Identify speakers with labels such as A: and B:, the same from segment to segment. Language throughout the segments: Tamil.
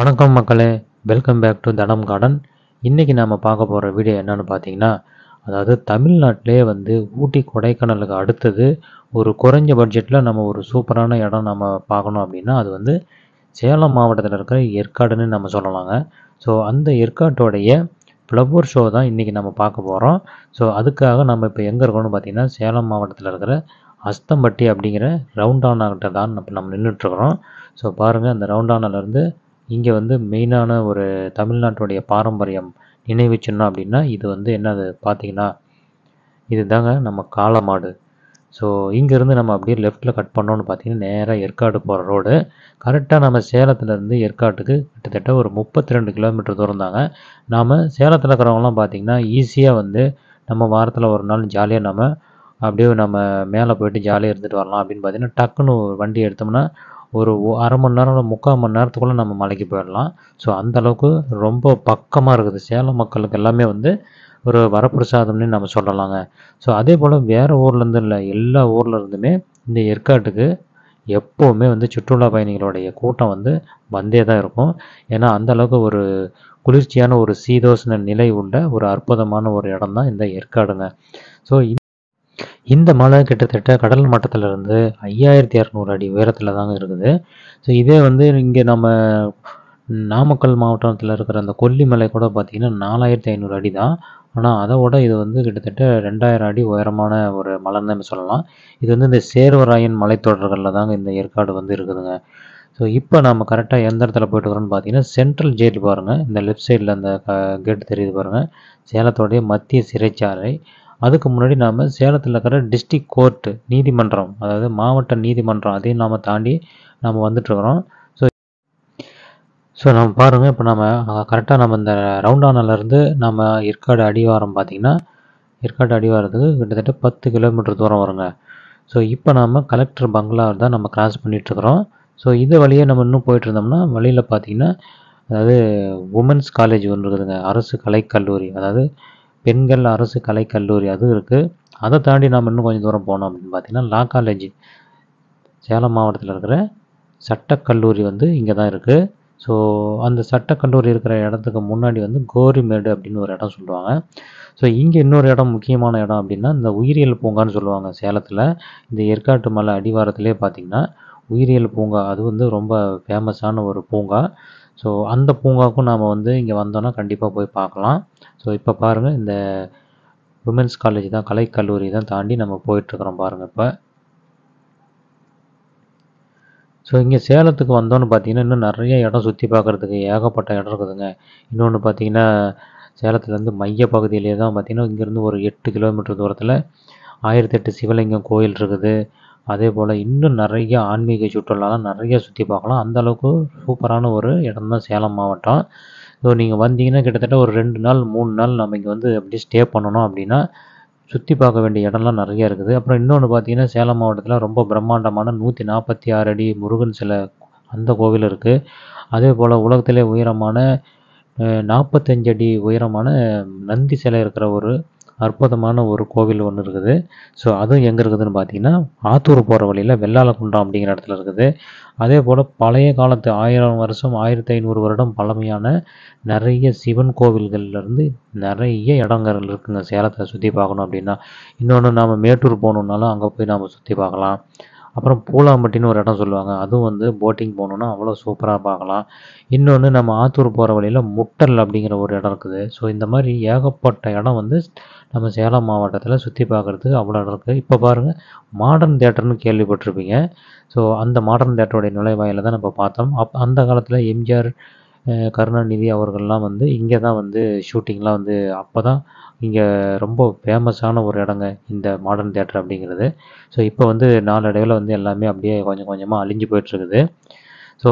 A: வணக்கம் மக்களே welcome back to Dhanam garden இன்றைக்கி நாம் பார்க்க போகிற வீடியோ என்னென்னு பார்த்தீங்கன்னா அதாவது தமிழ்நாட்டிலே வந்து ஊட்டி கொடைக்கானலுக்கு அடுத்தது ஒரு குறைஞ்ச பட்ஜெட்டில் நம்ம ஒரு சூப்பரான இடம் நம்ம பார்க்கணும் அப்படின்னா அது வந்து சேலம் மாவட்டத்தில் இருக்கிற ஏற்காடுன்னு நம்ம சொல்லலாங்க ஸோ அந்த ஏற்காட்டோடைய ஃப்ளவர் ஷோ தான் இன்றைக்கி நம்ம பார்க்க போகிறோம் ஸோ அதுக்காக நம்ம இப்போ எங்கே இருக்கணும்னு பார்த்திங்கன்னா சேலம் மாவட்டத்தில் இருக்கிற அஸ்தம்பட்டி அப்படிங்கிற ரவுண்டானாக்கிட்ட தான் இப்போ நம்ம நின்றுட்டுருக்குறோம் ஸோ பாருங்கள் அந்த ரவுண்டானாலேருந்து இங்கே வந்து மெயினான ஒரு தமிழ்நாட்டுடைய பாரம்பரியம் நினைவு சின்னம் அப்படின்னா இது வந்து என்னது பார்த்தீங்கன்னா இது தாங்க நம்ம மாடு ஸோ இங்கேருந்து நம்ம அப்படியே லெஃப்ட்டில் கட் பண்ணோன்னு பார்த்தீங்கன்னா நேராக ஏற்காடு போகிற ரோடு கரெக்டாக நம்ம சேலத்துலேருந்து ஏற்காட்டுக்கு கிட்டத்தட்ட ஒரு முப்பத்தி ரெண்டு கிலோமீட்டர் தூரம் தாங்க நாம் சேலத்தில் இருக்கிறவங்களாம் பார்த்திங்கன்னா ஈஸியாக வந்து நம்ம வாரத்தில் ஒரு நாள் ஜாலியாக நம்ம அப்படியே நம்ம மேலே போயிட்டு ஜாலியாக இருந்துட்டு வரலாம் அப்படின்னு பார்த்தீங்கன்னா டக்குன்னு வண்டி எடுத்தோம்னா ஒரு அரை மணி நேரம் இல்லை முக்கால் மணி நேரத்துக்குள்ளே நம்ம மலைக்கு போயிடலாம் ஸோ அந்தளவுக்கு ரொம்ப பக்கமாக இருக்குது சேலம் மக்களுக்கு எல்லாமே வந்து ஒரு வரப்பிரசாதம்னு நம்ம சொல்லலாங்க ஸோ அதே போல் வேறு ஊர்லேருந்து இல்லை எல்லா ஊர்லேருந்துமே இந்த ஏற்காட்டுக்கு எப்போவுமே வந்து சுற்றுலா பயணிகளுடைய கூட்டம் வந்து வந்தே தான் இருக்கும் ஏன்னா அந்தளவுக்கு ஒரு குளிர்ச்சியான ஒரு சீதோஷண நிலை உள்ள ஒரு அற்புதமான ஒரு இடம் தான் இந்த ஏற்காடுங்க ஸோ இந்த மலை கிட்டத்தட்ட கடல் மட்டத்திலிருந்து ஐயாயிரத்தி இரநூறு அடி உயரத்தில் தாங்க இருக்குது ஸோ இதே வந்து இங்கே நம்ம நாமக்கல் மாவட்டத்தில் இருக்கிற அந்த கொல்லிமலை கூட பார்த்திங்கன்னா நாலாயிரத்தி ஐநூறு அடி தான் ஆனால் அதை விட இது வந்து கிட்டத்தட்ட ரெண்டாயிரம் அடி உயரமான ஒரு மலைன்னு சொல்லலாம் இது வந்து இந்த சேர்வராயன் மலைத்தொடர்களில் தாங்க இந்த ஏற்காடு வந்து இருக்குதுங்க ஸோ இப்போ நம்ம கரெக்டாக எந்த இடத்துல போயிட்டு வரோம்னு பார்த்தீங்கன்னா சென்ட்ரல் ஜெயில் பாருங்கள் இந்த லெஃப்ட் சைடில் அந்த கேட் தெரியுது பாருங்கள் சேலத்தோடைய மத்திய சிறைச்சாலை அதுக்கு முன்னாடி நாம் சேலத்தில் இருக்கிற டிஸ்ட்ரிக் கோர்ட்டு நீதிமன்றம் அதாவது மாவட்ட நீதிமன்றம் அதையும் நாம் தாண்டி நாம் வந்துட்டுருக்குறோம் ஸோ ஸோ நம்ம பாருங்கள் இப்போ நம்ம கரெக்டாக நம்ம இந்த ரவுண்டானாலேருந்து நம்ம ஏற்காடு அடிவாரம் பார்த்திங்கன்னா ஏற்காடு அடிவாரத்துக்கு கிட்டத்தட்ட பத்து கிலோமீட்டர் தூரம் வருங்க ஸோ இப்போ நாம் கலெக்டர் பங்களாவில் தான் நம்ம கிராஸ் பண்ணிகிட்ருக்குறோம் ஸோ இது வழியே நம்ம இன்னும் போயிட்டு இருந்தோம்னா வழியில் பார்த்திங்கன்னா அதாவது உமன்ஸ் காலேஜ் ஒன்று இருக்குதுங்க அரசு கலைக்கல்லூரி அதாவது பெண்கள் அரசு கலைக்கல்லூரி அது இருக்குது அதை தாண்டி நாம் இன்னும் கொஞ்சம் தூரம் போனோம் அப்படின்னு பார்த்தீங்கன்னா லா காலேஜ் சேலம் மாவட்டத்தில் இருக்கிற சட்டக்கல்லூரி வந்து இங்கே தான் இருக்குது ஸோ அந்த சட்டக்கல்லூரி இருக்கிற இடத்துக்கு முன்னாடி வந்து கோரிமேடு அப்படின்னு ஒரு இடம் சொல்லுவாங்க ஸோ இங்கே இன்னொரு இடம் முக்கியமான இடம் அப்படின்னா இந்த உயிரியல் பூங்கான்னு சொல்லுவாங்க சேலத்தில் இந்த ஏற்காட்டு மலை அடிவாரத்திலே பார்த்திங்கன்னா உயிரியல் பூங்கா அது வந்து ரொம்ப ஃபேமஸான ஒரு பூங்கா ஸோ அந்த பூங்காவுக்கும் நாம் வந்து இங்கே வந்தோன்னா கண்டிப்பாக போய் பார்க்கலாம் ஸோ இப்போ பாருங்கள் இந்த உமன்ஸ் காலேஜ் தான் கலைக்கல்லூரி தான் தாண்டி நம்ம போயிட்டுருக்குறோம் பாருங்கள் இப்போ ஸோ இங்கே சேலத்துக்கு வந்தோன்னு பார்த்தீங்கன்னா இன்னும் நிறைய இடம் சுற்றி பார்க்குறதுக்கு ஏகப்பட்ட இடம் இருக்குதுங்க இன்னொன்று பார்த்தீங்கன்னா சேலத்துலேருந்து மைய பகுதியிலே தான் பார்த்தீங்கன்னா இங்கேருந்து ஒரு எட்டு கிலோமீட்டர் தூரத்தில் ஆயிரத்தெட்டு சிவலிங்கம் கோயில் இருக்குது அதே போல் இன்னும் நிறைய ஆன்மீக சுற்றுலாலாம் நிறைய சுற்றி பார்க்கலாம் அந்தளவுக்கு சூப்பரான ஒரு இடம் தான் சேலம் மாவட்டம் ஸோ நீங்கள் வந்தீங்கன்னா கிட்டத்தட்ட ஒரு ரெண்டு நாள் மூணு நாள் நம்ம இங்கே வந்து அப்படியே ஸ்டே பண்ணணும் அப்படின்னா சுற்றி பார்க்க வேண்டிய இடம்லாம் நிறையா இருக்குது அப்புறம் இன்னொன்று பார்த்தீங்கன்னா சேலம் மாவட்டத்தில் ரொம்ப பிரம்மாண்டமான நூற்றி நாற்பத்தி ஆறு அடி முருகன் சில அந்த கோவில் இருக்குது அதே போல் உலகத்திலே உயரமான நாற்பத்தஞ்சு அடி உயரமான நந்தி சிலை இருக்கிற ஒரு அற்புதமான ஒரு கோவில் ஒன்று இருக்குது ஸோ அதுவும் எங்கே இருக்குதுன்னு பார்த்தீங்கன்னா ஆத்தூர் போகிற வழியில் வெள்ளாலகுண்டம் அப்படிங்கிற இடத்துல இருக்குது அதே போல் பழைய காலத்து ஆயிரம் வருஷம் ஆயிரத்தி ஐநூறு வருடம் பழமையான நிறைய சிவன் கோவில்கள்லேருந்து நிறைய இடங்கள் இருக்குங்க சேலத்தை சுற்றி பார்க்கணும் அப்படின்னா இன்னொன்று நாம் மேட்டூர் போகணுன்னாலும் அங்கே போய் நாம் சுற்றி பார்க்கலாம் அப்புறம் பூலாம்பட்டின்னு ஒரு இடம் சொல்லுவாங்க அதுவும் வந்து போட்டிங் போகணுன்னா அவ்வளோ சூப்பராக பார்க்கலாம் இன்னொன்று நம்ம ஆத்தூர் போகிற வழியில் முட்டல் அப்படிங்கிற ஒரு இடம் இருக்குது ஸோ இந்த மாதிரி ஏகப்பட்ட இடம் வந்து நம்ம சேலம் மாவட்டத்தில் சுற்றி பார்க்குறதுக்கு அவ்வளோ இடம் இருக்குது இப்போ பாருங்கள் மாடர்ன் தேட்டர்னு கேள்விப்பட்டிருப்பீங்க ஸோ அந்த மாடர்ன் தேட்டருடைய நுழைவாயில் தான் நம்ம பார்த்தோம் அப் அந்த காலத்தில் எம்ஜிஆர் கருணாநிதி அவர்கள்லாம் வந்து இங்கே தான் வந்து ஷூட்டிங்லாம் வந்து அப்போ தான் இங்கே ரொம்ப ஃபேமஸான ஒரு இடங்க இந்த மாடர்ன் தேட்டர் அப்படிங்கிறது ஸோ இப்போ வந்து நாளடைவில் வந்து எல்லாமே அப்படியே கொஞ்சம் கொஞ்சமாக அழிஞ்சு போயிட்டுருக்குது ஸோ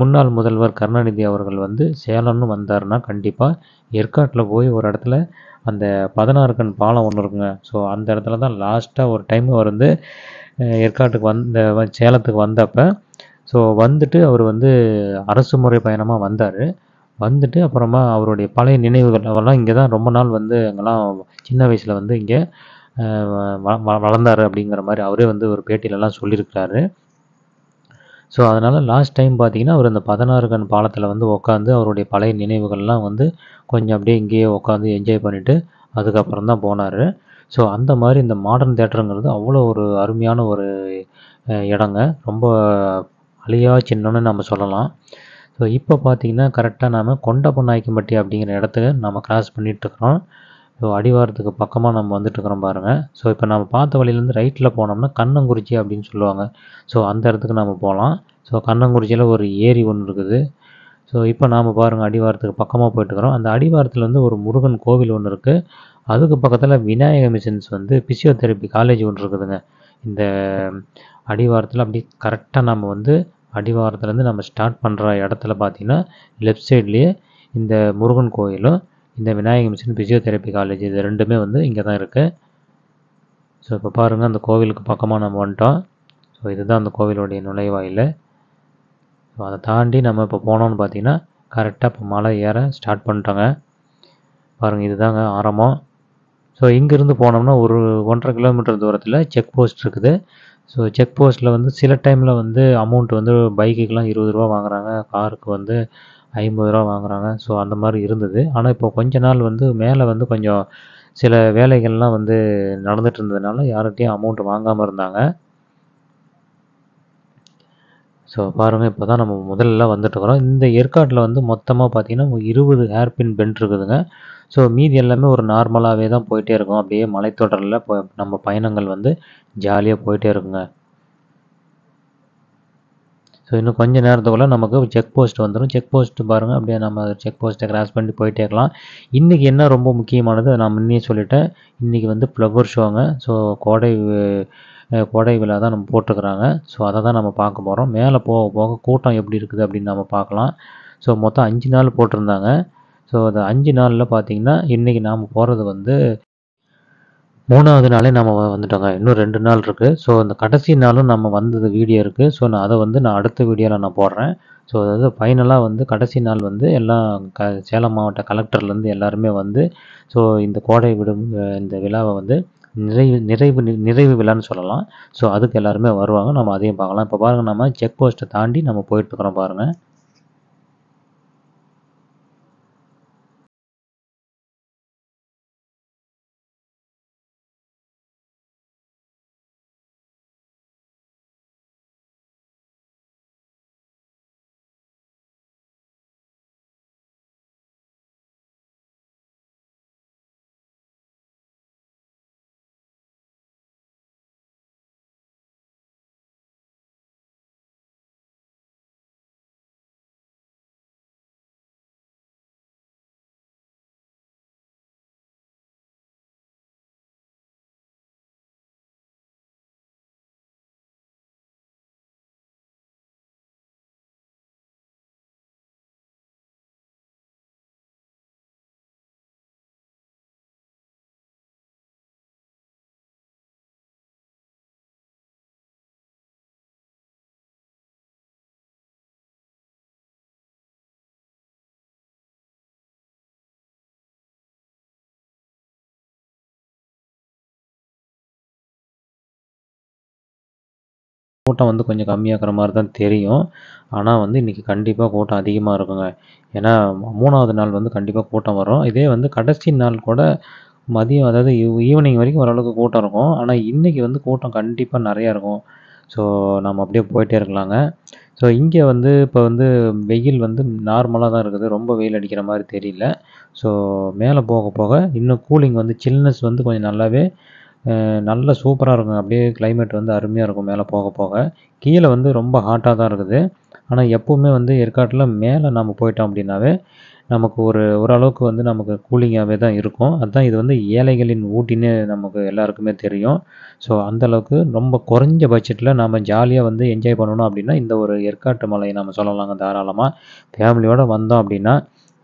A: முன்னாள் முதல்வர் கருணாநிதி அவர்கள் வந்து சேலம்னு வந்தாருன்னா கண்டிப்பாக ஏற்காட்டில் போய் ஒரு இடத்துல அந்த பதினாறு கண் பாலம் ஒன்று இருக்குங்க ஸோ அந்த இடத்துல தான் லாஸ்ட்டாக ஒரு டைம் அவர் வந்து ஏற்காட்டுக்கு வந்த சேலத்துக்கு வந்தப்போ ஸோ வந்துட்டு அவர் வந்து அரசு முறை பயணமாக வந்தார் வந்துட்டு அப்புறமா அவருடைய பழைய நினைவுகள் அவரெல்லாம் இங்கே தான் ரொம்ப நாள் வந்து அங்கெல்லாம் சின்ன வயசில் வந்து இங்கே வளர்ந்தார் அப்படிங்கிற மாதிரி அவரே வந்து ஒரு பேட்டியிலலாம் சொல்லியிருக்கிறாரு ஸோ அதனால் லாஸ்ட் டைம் பார்த்தீங்கன்னா அவர் அந்த பதினாறு கண் பாலத்தில் வந்து உட்காந்து அவருடைய பழைய நினைவுகள்லாம் வந்து கொஞ்சம் அப்படியே இங்கேயே உட்காந்து என்ஜாய் பண்ணிவிட்டு அதுக்கப்புறம் தான் போனார் ஸோ அந்த மாதிரி இந்த மாடர்ன் தேட்டருங்கிறது அவ்வளோ ஒரு அருமையான ஒரு இடங்க ரொம்ப அழியா சின்னம்னு நம்ம சொல்லலாம் ஸோ இப்போ பார்த்திங்கன்னா கரெக்டாக நாம் கொண்ட பொன்னாய்க்கம்பட்டி அப்படிங்கிற இடத்துக்கு நம்ம கிராஸ் பண்ணிகிட்ருக்குறோம் ஸோ அடிவாரத்துக்கு பக்கமாக நம்ம வந்துட்டுருக்குறோம் பாருங்கள் ஸோ இப்போ நம்ம பார்த்த வழியிலேருந்து ரைட்டில் போனோம்னா கண்ணங்குறிச்சி அப்படின்னு சொல்லுவாங்க ஸோ அந்த இடத்துக்கு நம்ம போகலாம் ஸோ கண்ணங்குறிச்சியில் ஒரு ஏரி ஒன்று இருக்குது ஸோ இப்போ நாம் பாருங்கள் அடிவாரத்துக்கு பக்கமாக போயிட்டுருக்குறோம் அந்த அடிவாரத்தில் வந்து ஒரு முருகன் கோவில் ஒன்று இருக்குது அதுக்கு பக்கத்தில் விநாயக மிஷின்ஸ் வந்து பிசியோதெரப்பி காலேஜ் ஒன்று இருக்குதுங்க இந்த அடிவாரத்தில் அப்படி கரெக்டாக நம்ம வந்து அடிவாரத்துலேருந்து நம்ம ஸ்டார்ட் பண்ணுற இடத்துல பார்த்தீங்கன்னா லெஃப்ட் சைட்லேயே இந்த முருகன் கோயிலும் இந்த விநாயகர் மிஷின் ஃபிசியோதெரப்பி காலேஜ் இது ரெண்டுமே வந்து இங்கே தான் இருக்குது ஸோ இப்போ பாருங்கள் அந்த கோவிலுக்கு பக்கமாக நம்ம வந்துட்டோம் ஸோ இதுதான் அந்த கோவிலுடைய நுழைவாயில் ஸோ அதை தாண்டி நம்ம இப்போ போனோம்னு பார்த்தீங்கன்னா கரெக்டாக இப்போ மலை ஏற ஸ்டார்ட் பண்ணிட்டோங்க பாருங்கள் இதுதாங்க ஆரம்பம் ஸோ இங்கேருந்து போனோம்னா ஒரு ஒன்றரை கிலோமீட்டர் தூரத்தில் செக் போஸ்ட் இருக்குது ஸோ செக் போஸ்ட்டில் வந்து சில டைமில் வந்து அமௌண்ட் வந்து பைக்குக்கெலாம் இருபது ரூபா வாங்குகிறாங்க காருக்கு வந்து ஐம்பது ரூபா வாங்குகிறாங்க ஸோ அந்த மாதிரி இருந்தது ஆனால் இப்போ கொஞ்ச நாள் வந்து மேலே வந்து கொஞ்சம் சில வேலைகள்லாம் வந்து நடந்துட்டு இருந்ததுனால யார்கிட்டையும் அமௌண்ட் வாங்காமல் இருந்தாங்க ஸோ பாருங்கள் இப்போ தான் நம்ம முதல்ல வந்துட்டுருக்குறோம் இந்த ஏற்காட்டில் வந்து மொத்தமாக பார்த்திங்கன்னா இருபது ஹேர்பின் பெண்ட் இருக்குதுங்க ஸோ மீதி எல்லாமே ஒரு நார்மலாகவே தான் போயிட்டே இருக்கும் அப்படியே மலைத்தொடரில் நம்ம பயணங்கள் வந்து ஜாலியாக போயிட்டே இருக்குங்க ஸோ இன்னும் கொஞ்சம் நேரத்துக்குள்ளே நமக்கு செக் போஸ்ட் வந்துடும் செக் போஸ்ட் பாருங்கள் அப்படியே நம்ம செக் போஸ்ட்டை கிராஸ் பண்ணி போயிட்டே இருக்கலாம் இன்றைக்கி என்ன ரொம்ப முக்கியமானது நான் முன்னே சொல்லிட்டேன் இன்றைக்கி வந்து ஃப்ளவர் ஷோங்க ஸோ கோடை கோடை விழா தான் நம்ம போட்டிருக்கிறாங்க ஸோ அதை தான் நம்ம பார்க்க போகிறோம் மேலே போக போக கூட்டம் எப்படி இருக்குது அப்படின்னு நம்ம பார்க்கலாம் ஸோ மொத்தம் அஞ்சு நாள் போட்டிருந்தாங்க ஸோ அந்த அஞ்சு நாளில் பார்த்தீங்கன்னா இன்றைக்கி நாம் போகிறது வந்து மூணாவது நாளே நம்ம வந்துட்டோங்க இன்னும் ரெண்டு நாள் இருக்குது ஸோ அந்த கடைசி நாளும் நம்ம வந்தது வீடியோ இருக்குது ஸோ நான் அதை வந்து நான் அடுத்த வீடியோவில் நான் போடுறேன் ஸோ அதாவது ஃபைனலாக வந்து கடைசி நாள் வந்து எல்லாம் க சேலம் மாவட்ட கலெக்டர்லேருந்து எல்லாருமே வந்து ஸோ இந்த கோடை விடும் இந்த விழாவை வந்து நிறைவு நிறைவு நிறைவு விழான்னு சொல்லலாம் ஸோ அதுக்கு எல்லாருமே வருவாங்க நம்ம அதையும் பார்க்கலாம் இப்போ பாருங்கள் நம்ம செக் போஸ்ட்டை தாண்டி நம்ம போயிட்டுருக்குறோம் பாருங்கள் கூட்டம் வந்து கொஞ்சம் கம்மியாகிற மாதிரி தான் தெரியும் ஆனால் வந்து இன்றைக்கி கண்டிப்பாக கூட்டம் அதிகமாக இருக்குங்க ஏன்னா மூணாவது நாள் வந்து கண்டிப்பாக கூட்டம் வரும் இதே வந்து கடைசி நாள் கூட மதியம் அதாவது ஈவினிங் வரைக்கும் ஓரளவுக்கு கூட்டம் இருக்கும் ஆனால் இன்றைக்கி வந்து கூட்டம் கண்டிப்பாக நிறையா இருக்கும் ஸோ நம்ம அப்படியே போயிட்டே இருக்கலாங்க ஸோ இங்கே வந்து இப்போ வந்து வெயில் வந்து நார்மலாக தான் இருக்குது ரொம்ப வெயில் அடிக்கிற மாதிரி தெரியல ஸோ மேலே போக போக இன்னும் கூலிங் வந்து சில்னஸ் வந்து கொஞ்சம் நல்லாவே நல்ல சூப்பராக இருக்கும் அப்படியே கிளைமேட் வந்து அருமையாக இருக்கும் மேலே போக போக கீழே வந்து ரொம்ப ஹாட்டாக தான் இருக்குது ஆனால் எப்போவுமே வந்து ஏற்காட்டில் மேலே நம்ம போயிட்டோம் அப்படின்னாவே நமக்கு ஒரு ஓரளவுக்கு வந்து நமக்கு கூலிங்காகவே தான் இருக்கும் அதுதான் இது வந்து ஏழைகளின் ஊட்டின்னு நமக்கு எல்லாருக்குமே தெரியும் ஸோ அந்தளவுக்கு ரொம்ப குறைஞ்ச பட்ஜெட்டில் நம்ம ஜாலியாக வந்து என்ஜாய் பண்ணணும் அப்படின்னா இந்த ஒரு ஏற்காட்டு மலையை நம்ம சொல்லலாங்க தாராளமாக ஃபேமிலியோடு வந்தோம் அப்படின்னா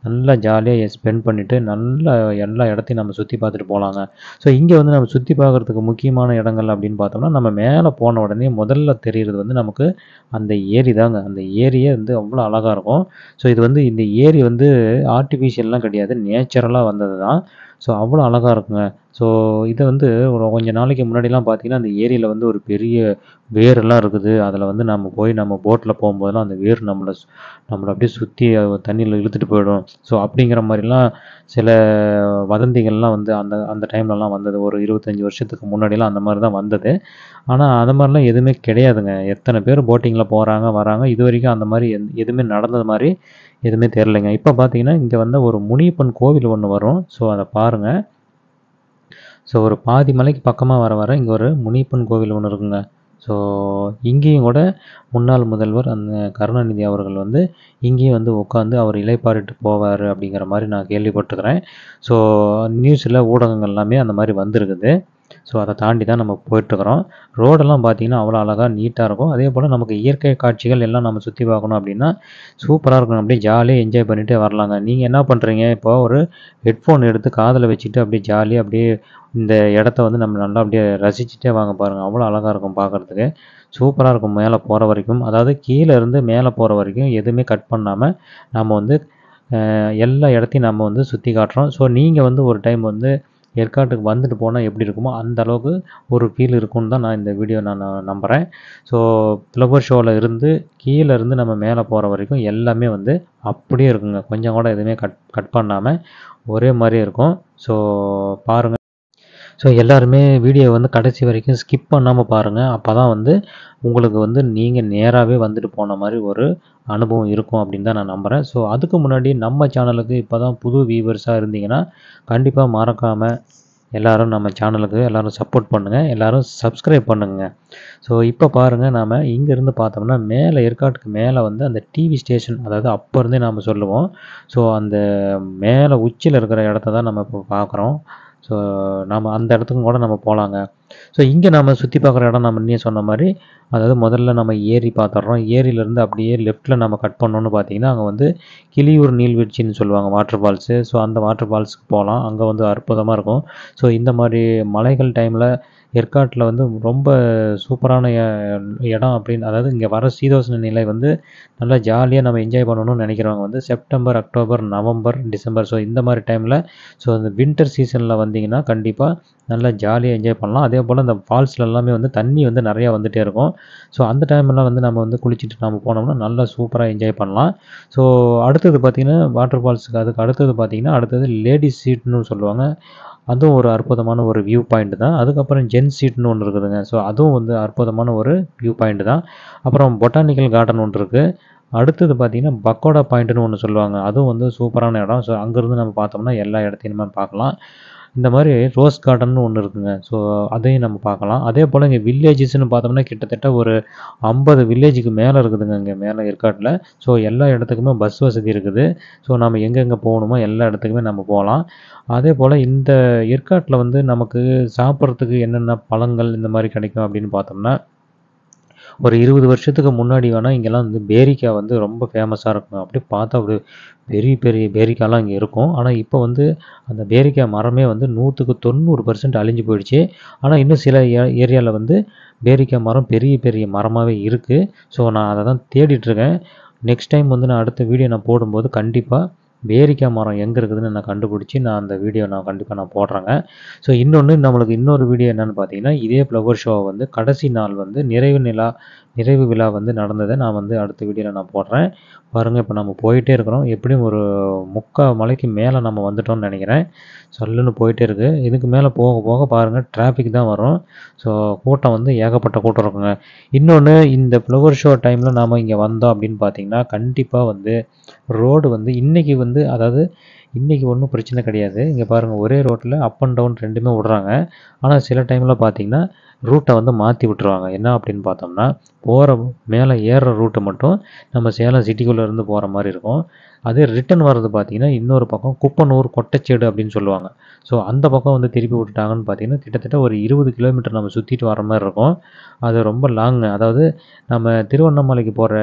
A: நல்லா ஜாலியாக ஸ்பெண்ட் பண்ணிவிட்டு நல்ல எல்லா இடத்தையும் நம்ம சுற்றி பார்த்துட்டு போகலாங்க ஸோ இங்கே வந்து நம்ம சுற்றி பார்க்குறதுக்கு முக்கியமான இடங்கள் அப்படின்னு பார்த்தோம்னா நம்ம மேலே போன உடனே முதல்ல தெரிகிறது வந்து நமக்கு அந்த ஏரி தாங்க அந்த ஏரியே வந்து அவ்வளோ அழகாக இருக்கும் ஸோ இது வந்து இந்த ஏரி வந்து ஆர்டிஃபிஷியல்லாம் கிடையாது நேச்சுரலாக வந்தது தான் ஸோ அவ்வளோ அழகாக இருக்குங்க ஸோ இதை வந்து ஒரு கொஞ்சம் நாளைக்கு முன்னாடிலாம் பார்த்தீங்கன்னா அந்த ஏரியில் வந்து ஒரு பெரிய வேரெல்லாம் இருக்குது அதில் வந்து நம்ம போய் நம்ம போட்டில் போகும்போதெல்லாம் அந்த வேர் நம்மளை நம்மளை அப்படியே சுற்றி தண்ணியில் இழுத்துட்டு போயிடும் ஸோ அப்படிங்கிற மாதிரிலாம் சில வதந்திகள்லாம் வந்து அந்த அந்த டைம்லலாம் வந்தது ஒரு இருபத்தஞ்சி வருஷத்துக்கு முன்னாடிலாம் அந்த மாதிரி தான் வந்தது ஆனால் அந்த மாதிரிலாம் எதுவுமே கிடையாதுங்க எத்தனை பேர் போட்டிங்கில் போகிறாங்க வராங்க இது வரைக்கும் அந்த மாதிரி எதுவுமே நடந்தது மாதிரி எதுவுமே தெரிலைங்க இப்போ பார்த்தீங்கன்னா இங்கே வந்து ஒரு முனியப்பன் கோவில் ஒன்று வரும் ஸோ அதை பாருங்கள் ஸோ ஒரு பாதி மலைக்கு பக்கமாக வர வர இங்கே ஒரு முனியப்பன் கோவில் ஒன்று இருக்குங்க ஸோ இங்கேயும் கூட முன்னாள் முதல்வர் அந்த கருணாநிதி அவர்கள் வந்து இங்கேயும் வந்து உட்காந்து அவர் இலைப்பாரிட்டு போவார் அப்படிங்கிற மாதிரி நான் கேள்விப்பட்டிருக்கிறேன் ஸோ நியூஸில் ஊடகங்கள் எல்லாமே அந்த மாதிரி வந்திருக்குது ஸோ அதை தாண்டி தான் நம்ம போயிட்டுருக்குறோம் ரோடெல்லாம் பார்த்திங்கன்னா அவ்வளோ அழகாக நீட்டாக இருக்கும் அதே போல் நமக்கு இயற்கை காட்சிகள் எல்லாம் நம்ம சுற்றி பார்க்கணும் அப்படின்னா சூப்பராக இருக்கும் அப்படியே ஜாலியாக என்ஜாய் பண்ணிட்டு வரலாங்க நீங்கள் என்ன பண்ணுறீங்க இப்போ ஒரு ஹெட்ஃபோன் எடுத்து காதில் வச்சுட்டு அப்படியே ஜாலியாக அப்படியே இந்த இடத்த வந்து நம்ம நல்லா அப்படியே ரசிச்சுட்டே வாங்க பாருங்கள் அவ்வளோ அழகாக இருக்கும் பார்க்குறதுக்கு சூப்பராக இருக்கும் மேலே போகிற வரைக்கும் அதாவது கீழே இருந்து மேலே போகிற வரைக்கும் எதுவுமே கட் பண்ணாமல் நம்ம வந்து எல்லா இடத்தையும் நம்ம வந்து சுற்றி காட்டுறோம் ஸோ நீங்கள் வந்து ஒரு டைம் வந்து ஏற்காட்டுக்கு வந்துட்டு போனால் எப்படி இருக்குமோ அந்த அளவுக்கு ஒரு ஃபீல் இருக்கும்னு தான் நான் இந்த வீடியோ நான் நம்புகிறேன் ஸோ ஃப்ளவர் ஷோவில் இருந்து கீழே இருந்து நம்ம மேலே போகிற வரைக்கும் எல்லாமே வந்து அப்படியே இருக்குங்க கொஞ்சம் கூட எதுவுமே கட் கட் பண்ணாமல் ஒரே மாதிரியே இருக்கும் ஸோ பாருங்கள் ஸோ எல்லாருமே வீடியோ வந்து கடைசி வரைக்கும் ஸ்கிப் பண்ணாமல் பாருங்கள் அப்போ தான் வந்து உங்களுக்கு வந்து நீங்கள் நேராகவே வந்துட்டு போன மாதிரி ஒரு அனுபவம் இருக்கும் அப்படின்னு தான் நான் நம்புகிறேன் ஸோ அதுக்கு முன்னாடி நம்ம சேனலுக்கு இப்போ தான் புது வியூவர்ஸாக இருந்தீங்கன்னா கண்டிப்பாக மறக்காமல் எல்லோரும் நம்ம சேனலுக்கு எல்லோரும் சப்போர்ட் பண்ணுங்கள் எல்லோரும் சப்ஸ்கிரைப் பண்ணுங்கள் ஸோ இப்போ பாருங்கள் நாம் இங்கேருந்து பார்த்தோம்னா மேலே ஏற்காட்டுக்கு மேலே வந்து அந்த டிவி ஸ்டேஷன் அதாவது அப்போ இருந்தே நாம் சொல்லுவோம் ஸோ அந்த மேலே உச்சியில் இருக்கிற இடத்த தான் நம்ம இப்போ பார்க்குறோம் ஸோ நாம் அந்த இடத்துக்கும் கூட நம்ம போகலாங்க ஸோ இங்கே நம்ம சுற்றி பார்க்குற இடம் நம்ம இன்னும் சொன்ன மாதிரி அதாவது முதல்ல நம்ம ஏரி பார்த்துட்றோம் ஏரியிலேருந்து அப்படியே லெஃப்ட்டில் நம்ம கட் பண்ணோன்னு பார்த்தீங்கன்னா அங்கே வந்து கிளியூர் நீர்வீழ்ச்சின்னு சொல்லுவாங்க வாட்டர் ஃபால்ஸு ஸோ அந்த வாட்டர் ஃபால்ஸுக்கு போகலாம் அங்கே வந்து அற்புதமாக இருக்கும் ஸோ இந்த மாதிரி மலைகள் டைமில் ஏற்காட்டில் வந்து ரொம்ப சூப்பரான இடம் அப்படின்னு அதாவது இங்கே வர சீதோஷ்ண நிலை வந்து நல்லா ஜாலியாக நம்ம என்ஜாய் பண்ணணும்னு நினைக்கிறவங்க வந்து September October November December so இந்த மாதிரி டைமில் ஸோ இந்த வின்டர் சீசனில் வந்தீங்கன்னா கண்டிப்பாக நல்லா ஜாலியாக என்ஜாய் பண்ணலாம் அதே போல் இந்த ஃபால்ஸில் எல்லாமே வந்து தண்ணி வந்து நிறையா வந்துகிட்டே இருக்கும் ஸோ அந்த டைம்லாம் வந்து நம்ம வந்து குளிச்சுட்டு நம்ம போனோம்னா நல்லா சூப்பராக என்ஜாய் பண்ணலாம் ஸோ அடுத்தது பார்த்திங்கன்னா வாட்டர் ஃபால்ஸுக்கு அதுக்கு அடுத்தது பார்த்திங்கன்னா அடுத்தது லேடிஸ் சீட்னு சொல்லுவாங்க அதுவும் ஒரு அற்புதமான ஒரு வியூ பாயிண்ட் தான் அதுக்கப்புறம் ஜென் சீட்னு ஒன்று இருக்குதுங்க ஸோ அதுவும் வந்து அற்புதமான ஒரு வியூ பாயிண்ட் தான் அப்புறம் பொட்டானிக்கல் கார்டன் ஒன்று இருக்குது அடுத்தது பார்த்திங்கன்னா பக்கோடா பாயிண்ட்டுன்னு ஒன்று சொல்லுவாங்க அதுவும் வந்து சூப்பரான இடம் ஸோ அங்கேருந்து நம்ம பார்த்தோம்னா எல்லா இடத்தையும் நம்ம பார்க்கலாம் இந்த மாதிரி ரோஸ் கார்டன்னு ஒன்று இருக்குங்க ஸோ அதையும் நம்ம பார்க்கலாம் அதே போல் இங்கே வில்லேஜஸ்னு பார்த்தோம்னா கிட்டத்தட்ட ஒரு ஐம்பது வில்லேஜுக்கு மேலே இருக்குதுங்க இங்கே மேலே ஏற்காட்டில் ஸோ எல்லா இடத்துக்குமே பஸ் வசதி இருக்குது ஸோ நம்ம எங்கெங்கே போகணுமோ எல்லா இடத்துக்குமே நம்ம போகலாம் அதே போல் இந்த ஏற்காட்டில் வந்து நமக்கு சாப்பிட்றதுக்கு என்னென்ன பழங்கள் இந்த மாதிரி கிடைக்கும் அப்படின்னு பார்த்தோம்னா ஒரு இருபது வருஷத்துக்கு முன்னாடி வேணால் இங்கெல்லாம் வந்து பேரிக்காய் வந்து ரொம்ப ஃபேமஸாக இருக்கும் அப்படி பார்த்தா அப்படி பெரிய பெரிய பேரிக்காயெலாம் இங்கே இருக்கும் ஆனால் இப்போ வந்து அந்த பேரிக்காய் மரமே வந்து நூற்றுக்கு தொண்ணூறு பர்சன்ட் அழிஞ்சு போயிடுச்சு ஆனால் இன்னும் சில ஏரியாவில் வந்து பேரிக்காய் மரம் பெரிய பெரிய மரமாகவே இருக்குது ஸோ நான் அதை தான் தேடிட்டுருக்கேன் நெக்ஸ்ட் டைம் வந்து நான் அடுத்த வீடியோ நான் போடும்போது கண்டிப்பாக பேரிக்காய் மரம் எங்கே இருக்குதுன்னு நான் கண்டுபிடிச்சி நான் அந்த வீடியோ நான் கண்டிப்பாக நான் போடுறேங்க ஸோ இன்னொன்று நம்மளுக்கு இன்னொரு வீடியோ என்னென்னு பார்த்தீங்கன்னா இதே ஃப்ளவர் ஷோ வந்து கடைசி நாள் வந்து நிறைவு நிலா நிறைவு விழா வந்து நடந்ததை நான் வந்து அடுத்த வீடியோவில் நான் போடுறேன் பாருங்கள் இப்போ நம்ம போயிட்டே இருக்கிறோம் எப்படியும் ஒரு முக்கால் மலைக்கு மேலே நம்ம வந்துட்டோம்னு நினைக்கிறேன் சல்லுன்னு போயிட்டே இருக்குது இதுக்கு மேலே போக போக பாருங்கள் டிராஃபிக் தான் வரும் ஸோ கூட்டம் வந்து ஏகப்பட்ட கூட்டம் இருக்குங்க இன்னொன்று இந்த ஃப்ளவர் ஷோ டைமில் நாம் இங்கே வந்தோம் அப்படின்னு பார்த்தீங்கன்னா கண்டிப்பாக வந்து ரோடு வந்து இன்றைக்கி வந்து அதாவது இன்றைக்கி ஒன்றும் பிரச்சனை கிடையாது இங்கே பாருங்கள் ஒரே ரோட்டில் அப் அண்ட் டவுன் ரெண்டுமே விடுறாங்க ஆனால் சில டைமில் பார்த்திங்கன்னா ரூட்டை வந்து மாற்றி விட்டுருவாங்க என்ன அப்படின்னு பார்த்தோம்னா போகிற மேலே ஏறுற ரூட்டு மட்டும் நம்ம சேலம் சிட்டிக்குள்ளேருந்து போகிற மாதிரி இருக்கும் அதே ரிட்டன் வர்றது பார்த்தீங்கன்னா இன்னொரு பக்கம் குப்பனூர் கொட்டச்சேடு அப்படின்னு சொல்லுவாங்க ஸோ அந்த பக்கம் வந்து திருப்பி விட்டுட்டாங்கன்னு பார்த்தீங்கன்னா கிட்டத்தட்ட ஒரு இருபது கிலோமீட்டர் நம்ம சுற்றிட்டு வர மாதிரி இருக்கும் அது ரொம்ப லாங்கு அதாவது நம்ம திருவண்ணாமலைக்கு போகிற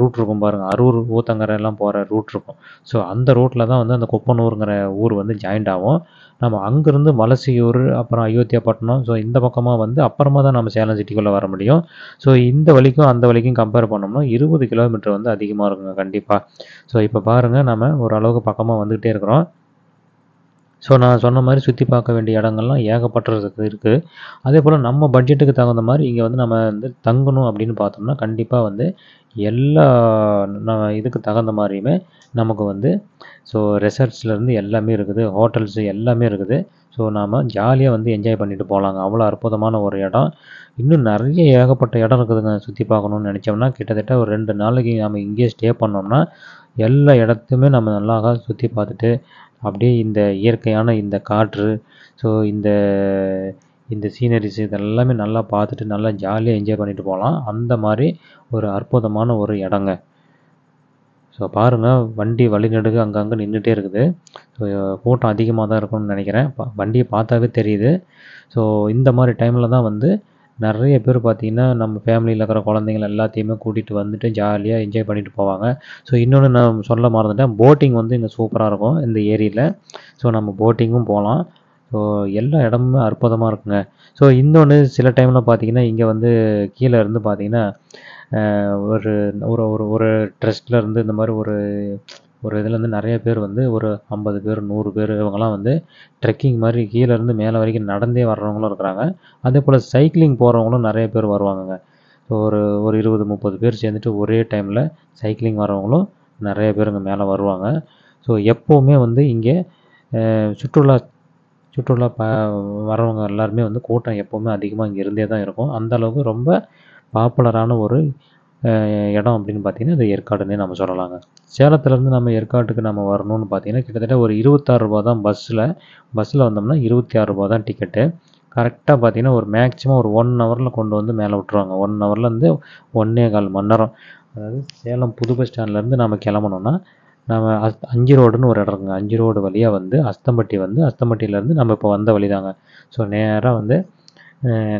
A: ரூட் இருக்கும் பாருங்கள் அரூர் ஊத்தங்கரை எல்லாம் போகிற ரூட் இருக்கும் ஸோ அந்த ரூட்டில் தான் வந்து அந்த குப்பனூருங்கிற ஊர் வந்து ஜாயிண்ட் ஆகும் நம்ம அங்கேருந்து வலசியூர் அப்புறம் அயோத்தியா பட்டினம் ஸோ இந்த பக்கமாக வந்து அப்புறமா தான் நம்ம சேலம் சிட்டிக்குள்ளே வர முடியும் ஸோ இந்த வழிக்கும் அந்த வழிக்கும் கம்பேர் பண்ணோம்னா இருபது கிலோமீட்டர் வந்து அதிகமாக இருக்குங்க கண்டிப்பாக ஸோ இப்போ பாரு பாருங்கள் நம்ம ஓரளவுக்கு பக்கமாக வந்துக்கிட்டே இருக்கிறோம் ஸோ நான் சொன்ன மாதிரி சுற்றி பார்க்க வேண்டிய இடங்கள்லாம் ஏகப்பட்டுறதுக்கு இருக்குது அதே போல் நம்ம பட்ஜெட்டுக்கு தகுந்த மாதிரி இங்கே வந்து நம்ம வந்து தங்கணும் அப்படின்னு பார்த்தோம்னா கண்டிப்பாக வந்து எல்லா இதுக்கு தகுந்த மாதிரியுமே நமக்கு வந்து ஸோ ரெசர்ட்ஸ்லேருந்து எல்லாமே இருக்குது ஹோட்டல்ஸு எல்லாமே இருக்குது ஸோ நாம் ஜாலியாக வந்து என்ஜாய் பண்ணிட்டு போகலாங்க அவ்வளோ அற்புதமான ஒரு இடம் இன்னும் நிறைய ஏகப்பட்ட இடம் இருக்குதுங்க சுற்றி பார்க்கணுன்னு நினச்சோம்னா கிட்டத்தட்ட ஒரு ரெண்டு நாளைக்கு நாம் இங்கேயே ஸ்டே பண்ணோம்னா எல்லா இடத்தையுமே நம்ம நல்லா சுற்றி பார்த்துட்டு அப்படியே இந்த இயற்கையான இந்த காற்று ஸோ இந்த இந்த சீனரிஸ் இதெல்லாமே நல்லா பார்த்துட்டு நல்லா ஜாலியாக என்ஜாய் பண்ணிட்டு போகலாம் அந்த மாதிரி ஒரு அற்புதமான ஒரு இடங்க ஸோ பாருங்கள் வண்டி வழிநடுக்கு அங்கங்கே நின்றுட்டே இருக்குது ஸோ கூட்டம் அதிகமாக தான் இருக்கும்னு நினைக்கிறேன் வண்டியை பார்த்தாவே தெரியுது ஸோ இந்த மாதிரி டைமில் தான் வந்து நிறைய பேர் பார்த்திங்கன்னா நம்ம ஃபேமிலியில் இருக்கிற குழந்தைங்கள் எல்லாத்தையுமே கூட்டிகிட்டு வந்துட்டு ஜாலியாக என்ஜாய் பண்ணிட்டு போவாங்க ஸோ இன்னொன்று நான் சொல்ல மறந்துட்டேன் போட்டிங் வந்து இங்கே சூப்பராக இருக்கும் இந்த ஏரியில் ஸோ நம்ம போட்டிங்கும் போகலாம் ஸோ எல்லா இடமுமே அற்புதமாக இருக்குங்க ஸோ இன்னொன்று சில டைமில் பார்த்தீங்கன்னா இங்கே வந்து கீழே இருந்து பார்த்திங்கன்னா ஒரு ஒரு ஒரு ஒரு ட்ரெஸ்ட்லேருந்து இந்த மாதிரி ஒரு ஒரு இதில் வந்து நிறைய பேர் வந்து ஒரு ஐம்பது பேர் நூறு பேர் இவங்கெல்லாம் வந்து ட்ரெக்கிங் மாதிரி கீழேருந்து மேலே வரைக்கும் நடந்தே வர்றவங்களும் இருக்கிறாங்க அதே போல் சைக்கிளிங் போகிறவங்களும் நிறைய பேர் வருவாங்கங்க ஸோ ஒரு ஒரு இருபது முப்பது பேர் சேர்ந்துட்டு ஒரே டைமில் சைக்கிளிங் வர்றவங்களும் நிறைய பேர் இங்கே மேலே வருவாங்க ஸோ எப்போவுமே வந்து இங்கே சுற்றுலா சுற்றுலா ப வரவங்க எல்லாருமே வந்து கூட்டம் எப்போவுமே அதிகமாக இங்கே இருந்தே தான் இருக்கும் அந்தளவுக்கு ரொம்ப பாப்புலரான ஒரு இடம் அப்படின்னு பார்த்தீங்கன்னா அது ஏற்காடுன்னே நம்ம சொல்லலாங்க சேலத்துலேருந்து நம்ம ஏற்காட்டுக்கு நம்ம வரணும்னு பார்த்தீங்கன்னா கிட்டத்தட்ட ஒரு இருபத்தாறு ரூபா தான் பஸ்ஸில் பஸ்ஸில் வந்தோம்னா இருபத்தி ஆறுரூபா தான் டிக்கெட்டு கரெக்டாக பார்த்தீங்கன்னா ஒரு மேக்ஸிமம் ஒரு ஒன் ஹவரில் கொண்டு வந்து மேலே விட்ருவாங்க ஒன் ஹவர்லேருந்து ஒன்னே கால் மணி நேரம் அதாவது சேலம் புது பஸ் ஸ்டாண்ட்லேருந்து நம்ம கிளம்பணும்னா நம்ம அஸ் அஞ்சு ரோடுன்னு ஒரு இடம் இருக்குங்க அஞ்சு ரோடு வழியாக வந்து அஸ்தம்பட்டி வந்து அஸ்தம்பட்டியிலேருந்து நம்ம இப்போ வந்த வழி தாங்க ஸோ நேராக வந்து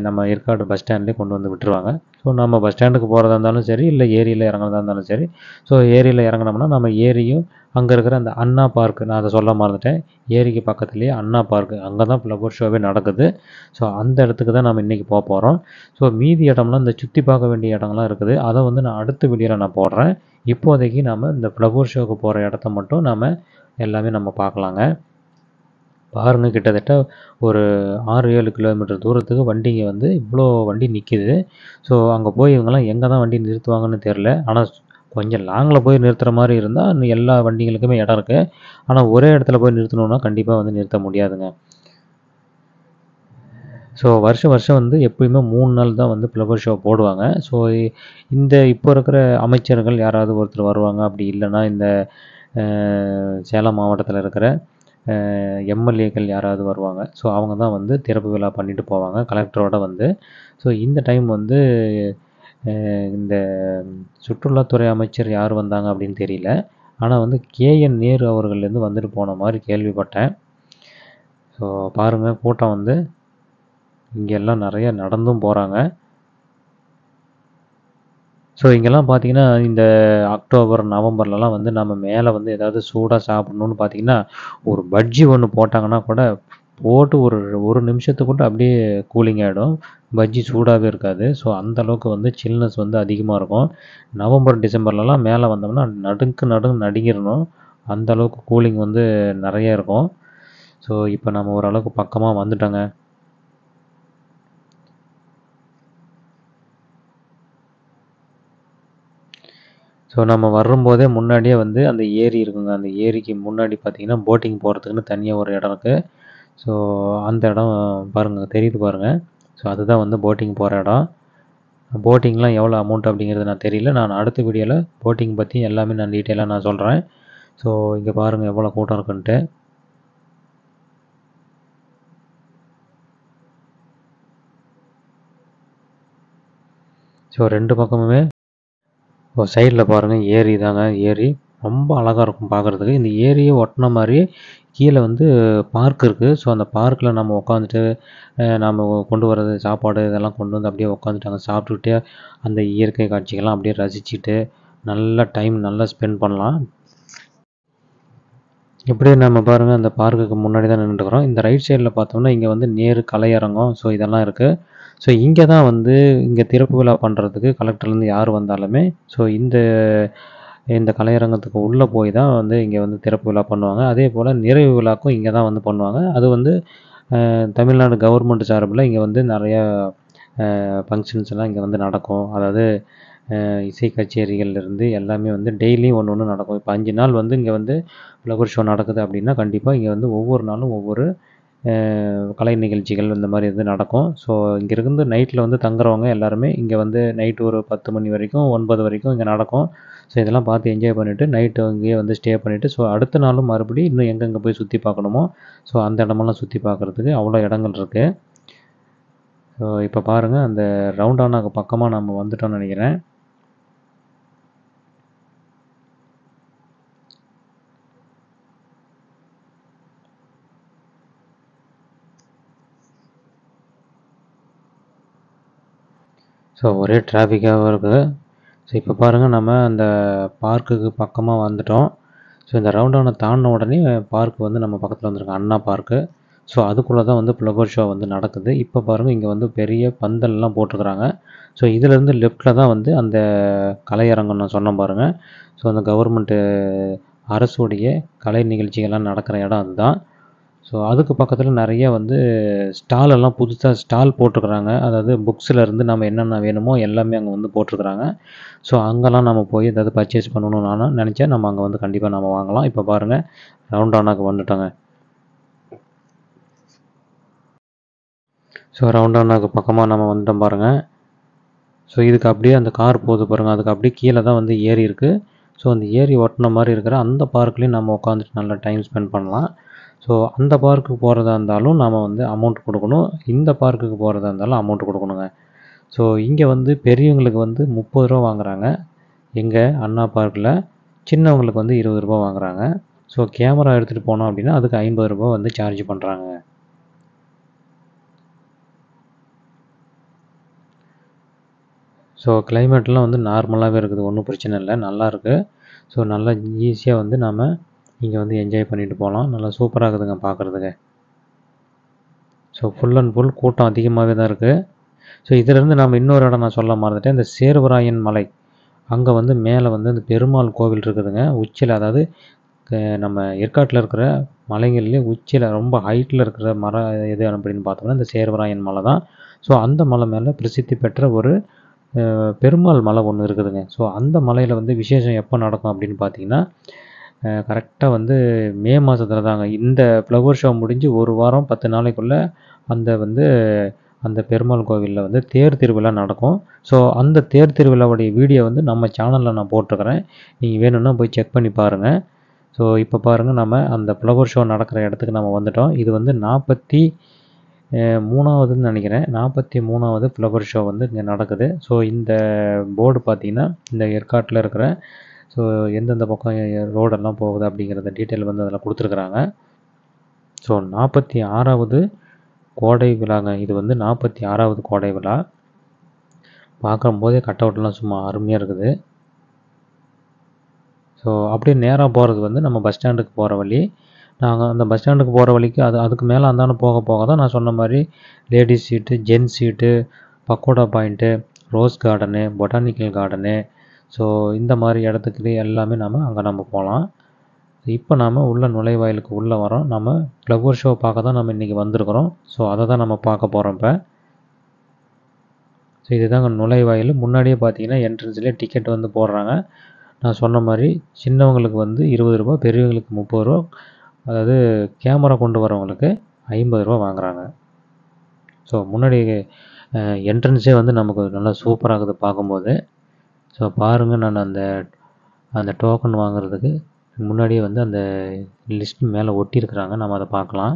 A: நம்ம ஏற்காடு பஸ் ஸ்டாண்ட்லேயே கொண்டு வந்து விட்டுருவாங்க ஸோ நம்ம பஸ் ஸ்டாண்டுக்கு போகிறதா இருந்தாலும் சரி இல்லை ஏரியில் இறங்குறதா இருந்தாலும் சரி ஸோ ஏரியில் இறங்கினோம்னா நம்ம ஏரியும் அங்கே இருக்கிற அந்த அண்ணா பார்க் நான் அதை சொல்ல மறந்துட்டேன் ஏரிக்கு பக்கத்துலேயே அண்ணா பார்க் அங்கே தான் ஃப்ளவர் ஷோவே நடக்குது ஸோ அந்த இடத்துக்கு தான் நம்ம இன்றைக்கி போக போகிறோம் ஸோ மீதி இடம்லாம் இந்த சுற்றி பார்க்க வேண்டிய இடங்கள்லாம் இருக்குது அதை வந்து நான் அடுத்த வீடியோவில் நான் போடுறேன் இப்போதைக்கு நம்ம இந்த ஃப்ளவர் ஷோவுக்கு போகிற இடத்த மட்டும் நம்ம எல்லாமே நம்ம பார்க்கலாங்க பாருன்னு கிட்டத்தட்ட ஒரு ஆறு ஏழு கிலோமீட்டர் தூரத்துக்கு வண்டிங்க வந்து இவ்வளோ வண்டி நிற்கிது ஸோ அங்கே போய் இவங்கெல்லாம் எங்கே தான் வண்டி நிறுத்துவாங்கன்னு தெரில ஆனால் கொஞ்சம் லாங்கில் போய் நிறுத்துகிற மாதிரி இருந்தால் இன்னும் எல்லா வண்டிகளுக்குமே இடம் இருக்குது ஆனால் ஒரே இடத்துல போய் நிறுத்தணுன்னா கண்டிப்பாக வந்து நிறுத்த முடியாதுங்க ஸோ வருஷம் வருஷம் வந்து எப்பயுமே மூணு நாள் தான் வந்து ஃப்ளவர் ஷோ போடுவாங்க ஸோ இந்த இப்போ இருக்கிற அமைச்சர்கள் யாராவது ஒருத்தர் வருவாங்க அப்படி இல்லைன்னா இந்த சேலம் மாவட்டத்தில் இருக்கிற எம்எல்ஏக்கள் யாராவது வருவாங்க ஸோ அவங்க தான் வந்து திறப்பு விழா பண்ணிட்டு போவாங்க கலெக்டரோட வந்து ஸோ இந்த டைம் வந்து இந்த சுற்றுலாத்துறை அமைச்சர் யார் வந்தாங்க அப்படின்னு தெரியல ஆனால் வந்து கேஎன் நேரு அவர்கள்லேருந்து வந்துட்டு போன மாதிரி கேள்விப்பட்டேன் ஸோ பாருங்கள் கூட்டம் வந்து இங்கெல்லாம் நிறைய நடந்தும் போகிறாங்க ஸோ இங்கெல்லாம் பார்த்தீங்கன்னா இந்த அக்டோபர் நவம்பர்லலாம் வந்து நம்ம மேலே வந்து ஏதாவது சூடாக சாப்பிட்ணுன்னு பார்த்தீங்கன்னா ஒரு பஜ்ஜி ஒன்று போட்டாங்கன்னா கூட போட்டு ஒரு ஒரு கூட அப்படியே கூலிங் ஆகிடும் பஜ்ஜி சூடாகவே இருக்காது ஸோ அந்தளவுக்கு வந்து சில்னஸ் வந்து அதிகமாக இருக்கும் நவம்பர் டிசம்பர்லலாம் மேலே வந்தோம்னா நடுங்கு நடுங்கு நடுங்கிடணும் அந்தளவுக்கு கூலிங் வந்து நிறைய இருக்கும் ஸோ இப்போ நம்ம ஓரளவுக்கு பக்கமாக வந்துட்டோங்க ஸோ நம்ம வரும்போதே முன்னாடியே வந்து அந்த ஏரி இருக்குங்க அந்த ஏரிக்கு முன்னாடி பார்த்தீங்கன்னா போட்டிங் போகிறதுக்குன்னு தனியாக ஒரு இடம் இருக்குது ஸோ அந்த இடம் பாருங்கள் தெரியுது பாருங்கள் ஸோ அதுதான் வந்து போட்டிங் போகிற இடம் போட்டிங்லாம் எவ்வளோ அமௌண்ட் அப்படிங்கிறது நான் தெரியல நான் அடுத்த வீடியோவில் போட்டிங் பற்றி எல்லாமே நான் டீட்டெயிலாக நான் சொல்கிறேன் ஸோ இங்கே பாருங்கள் எவ்வளோ கூட்டம் இருக்குன்ட்டு ஸோ ரெண்டு பக்கமுமே இப்போ சைடில் பாருங்கள் ஏரி தாங்க ஏரி ரொம்ப அழகாக இருக்கும் பார்க்குறதுக்கு இந்த ஏரியை ஒட்டின மாதிரி கீழே வந்து பார்க் இருக்குது ஸோ அந்த பார்க்கில் நம்ம உட்காந்துட்டு நம்ம கொண்டு வர்றது சாப்பாடு இதெல்லாம் கொண்டு வந்து அப்படியே உட்காந்துட்டாங்க சாப்பிட்டுக்கிட்டே அந்த இயற்கை காட்சிகள்லாம் அப்படியே ரசிச்சுட்டு நல்லா டைம் நல்லா ஸ்பெண்ட் பண்ணலாம் இப்படியே நம்ம பாருங்கள் அந்த பார்க்குக்கு முன்னாடி தான் நின்றுக்கிறோம் இந்த ரைட் சைடில் பார்த்தோம்னா இங்கே வந்து நேரு கலையரங்கம் ஸோ இதெல்லாம் இருக்குது ஸோ இங்கே தான் வந்து இங்கே திறப்பு விழா பண்ணுறதுக்கு கலெக்டர்லேருந்து யார் வந்தாலுமே ஸோ இந்த இந்த கலையரங்கத்துக்கு உள்ளே போய் தான் வந்து இங்கே வந்து திறப்பு விழா பண்ணுவாங்க அதே போல் நிறைவு விழாக்கும் இங்கே தான் வந்து பண்ணுவாங்க அது வந்து தமிழ்நாடு கவர்மெண்ட் சார்பில் இங்கே வந்து நிறையா ஃபங்க்ஷன்ஸ் எல்லாம் இங்கே வந்து நடக்கும் அதாவது இசை கச்சேரிகள்லேருந்து எல்லாமே வந்து டெய்லியும் ஒன்று ஒன்று நடக்கும் இப்போ அஞ்சு நாள் வந்து இங்கே வந்து ஃப்ளவர் ஷோ நடக்குது அப்படின்னா கண்டிப்பாக இங்கே வந்து ஒவ்வொரு நாளும் ஒவ்வொரு கலை நிகழ்ச்சிகள் இந்த மாதிரி வந்து நடக்கும் ஸோ இங்கே நைட்டில் வந்து தங்குறவங்க எல்லாருமே இங்கே வந்து நைட்டு ஒரு பத்து மணி வரைக்கும் ஒன்பது வரைக்கும் இங்கே நடக்கும் ஸோ இதெல்லாம் பார்த்து என்ஜாய் பண்ணிவிட்டு நைட்டு அங்கேயே வந்து ஸ்டே பண்ணிவிட்டு ஸோ அடுத்த நாளும் மறுபடியும் இன்னும் எங்கெங்கே போய் சுற்றி பார்க்கணுமோ ஸோ அந்த இடமெல்லாம் சுற்றி பார்க்குறதுக்கு அவ்வளோ இடங்கள் இருக்குது ஸோ இப்போ பாருங்கள் அந்த ரவுண்டானாக்கு பக்கமாக நம்ம வந்துட்டோம்னு நினைக்கிறேன் ஸோ ஒரே டிராஃபிக்காகவும் இருக்குது ஸோ இப்போ பாருங்கள் நம்ம அந்த பார்க்குக்கு பக்கமாக வந்துட்டோம் ஸோ இந்த ரவுண்டானை தாண்டின உடனே பார்க் வந்து நம்ம பக்கத்தில் வந்துருக்கோம் அண்ணா பார்க்கு ஸோ அதுக்குள்ளே தான் வந்து ஃப்ளவர் ஷோ வந்து நடக்குது இப்போ பாருங்கள் இங்கே வந்து பெரிய பந்தல்லாம் போட்டிருக்கிறாங்க ஸோ இதிலேருந்து லெஃப்டில் தான் வந்து அந்த கலையரங்கம் நான் சொன்ன பாருங்கள் ஸோ அந்த கவர்மெண்ட்டு அரசுடைய கலை நிகழ்ச்சிகள்லாம் நடக்கிற இடம் அதுதான் ஸோ அதுக்கு பக்கத்தில் நிறைய வந்து ஸ்டால் எல்லாம் புதுசாக ஸ்டால் போட்டிருக்கிறாங்க அதாவது புக்ஸில் இருந்து நம்ம என்னென்ன வேணுமோ எல்லாமே அங்கே வந்து போட்டிருக்கிறாங்க ஸோ அங்கெல்லாம் நம்ம போய் ஏதாவது பர்ச்சேஸ் பண்ணணும்னு நான் நினச்சா நம்ம அங்கே வந்து கண்டிப்பாக நம்ம வாங்கலாம் இப்போ பாருங்கள் ரவுண்டானாக்கு வந்துட்டாங்க ஸோ ரவுண்டானாக்கு பக்கமாக நம்ம வந்துட்டோம் பாருங்கள் ஸோ இதுக்கு அப்படியே அந்த கார் போகுது பாருங்கள் அதுக்கு அப்படியே கீழே தான் வந்து ஏரி இருக்குது ஸோ அந்த ஏரி ஒட்டின மாதிரி இருக்கிற அந்த பார்க்லேயும் நம்ம உட்காந்துட்டு நல்லா டைம் ஸ்பெண்ட் பண்ணலாம் ஸோ அந்த பார்க்குக்கு போகிறதா இருந்தாலும் நாம் வந்து அமௌண்ட் கொடுக்கணும் இந்த பார்க்குக்கு போகிறதா இருந்தாலும் அமௌண்ட் கொடுக்கணுங்க ஸோ இங்கே வந்து பெரியவங்களுக்கு வந்து முப்பது ரூபா வாங்குகிறாங்க எங்கள் அண்ணா பார்க்கில் சின்னவங்களுக்கு வந்து இருபது ரூபா வாங்குகிறாங்க ஸோ கேமரா எடுத்துகிட்டு போனோம் அப்படின்னா அதுக்கு ஐம்பது ரூபா வந்து சார்ஜ் பண்ணுறாங்க ஸோ கிளைமேட்லாம் வந்து நார்மலாகவே இருக்குது ஒன்றும் பிரச்சனை இல்லை நல்லாயிருக்கு ஸோ நல்லா ஈஸியாக வந்து நாம் நீங்கள் வந்து என்ஜாய் பண்ணிட்டு போகலாம் நல்லா சூப்பராக இருக்குதுங்க பார்க்குறதுக்கு ஸோ ஃபுல் அண்ட் ஃபுல் கூட்டம் அதிகமாகவே தான் இருக்குது ஸோ இதிலேருந்து நம்ம இன்னொரு இடம் நான் சொல்ல மறந்துட்டேன் இந்த சேர்வராயன் மலை அங்கே வந்து மேலே வந்து இந்த பெருமாள் கோவில் இருக்குதுங்க உச்சியில் அதாவது நம்ம ஏற்காட்டில் இருக்கிற மலைகள்லேயே உச்சியில் ரொம்ப ஹைட்டில் இருக்கிற மரம் எது அப்படின்னு பார்த்தோம்னா இந்த சேர்வராயன் மலை தான் ஸோ அந்த மலை மேலே பிரசித்தி பெற்ற ஒரு பெருமாள் மலை ஒன்று இருக்குதுங்க ஸோ அந்த மலையில் வந்து விசேஷம் எப்போ நடக்கும் அப்படின்னு பார்த்தீங்கன்னா கரெக்டாக வந்து மே மாதத்தில் தாங்க இந்த ஃப்ளவர் ஷோ முடிஞ்சு ஒரு வாரம் பத்து நாளைக்குள்ளே அந்த வந்து அந்த பெருமாள் கோவிலில் வந்து தேர் திருவிழா நடக்கும் ஸோ அந்த தேர் திருவிழாவுடைய வீடியோ வந்து நம்ம சேனலில் நான் போட்டிருக்கிறேன் நீங்கள் வேணும்னா போய் செக் பண்ணி பாருங்கள் ஸோ இப்போ பாருங்கள் நம்ம அந்த ஃப்ளவர் ஷோ நடக்கிற இடத்துக்கு நம்ம வந்துட்டோம் இது வந்து நாற்பத்தி மூணாவதுன்னு நினைக்கிறேன் நாற்பத்தி மூணாவது ஃப்ளவர் ஷோ வந்து இங்கே நடக்குது ஸோ இந்த போர்டு பார்த்திங்கன்னா இந்த ஏற்காட்டில் இருக்கிற ஸோ எந்தெந்த பக்கம் ரோடெல்லாம் போகுது அப்படிங்கிறத டீட்டெயில் வந்து அதில் கொடுத்துருக்குறாங்க ஸோ நாற்பத்தி ஆறாவது கோடை விழாங்க இது வந்து நாற்பத்தி ஆறாவது கோடை விழா பார்க்கும்போதே கட் அவுட்லாம் சும்மா அருமையாக இருக்குது ஸோ அப்படியே நேராக போகிறது வந்து நம்ம பஸ் ஸ்டாண்டுக்கு போகிற வழி நாங்கள் அந்த பஸ் ஸ்டாண்டுக்கு போகிற வழிக்கு அது அதுக்கு மேலே அந்தாண்ட போக போக தான் நான் சொன்ன மாதிரி ladies seat gents seat pakoda point rose garden botanical garden so இந்த மாதிரி இடத்துக்கு எல்லாமே நம்ம அங்கே நம்ம போகலாம் இப்போ நாம் உள்ள நுழைவாயிலுக்கு உள்ளே வரோம் நம்ம ஃப்ளவர் ஷோ பார்க்க தான் நம்ம இன்றைக்கி வந்திருக்கிறோம் ஸோ அதை தான் நம்ம பார்க்க போகிறோம் இப்போ ஸோ இதுதாங்க நுழைவாயில் முன்னாடியே பார்த்தீங்கன்னா என்ட்ரன்ஸ்லேயே டிக்கெட் வந்து போடுறாங்க நான் சொன்ன மாதிரி சின்னவங்களுக்கு வந்து இருபது ரூபா பெரியவங்களுக்கு முப்பது ரூபா அதாவது கேமரா கொண்டு வரவங்களுக்கு ஐம்பது ரூபா வாங்குகிறாங்க ஸோ முன்னாடி என்ட்ரன்ஸே வந்து நமக்கு நல்லா சூப்பராகுது பார்க்கும்போது ஸோ பாருங்கள் நான் அந்த அந்த டோக்கன் வாங்குறதுக்கு முன்னாடியே வந்து அந்த லிஸ்ட் மேலே ஒட்டியிருக்கிறாங்க நம்ம அதை பார்க்கலாம்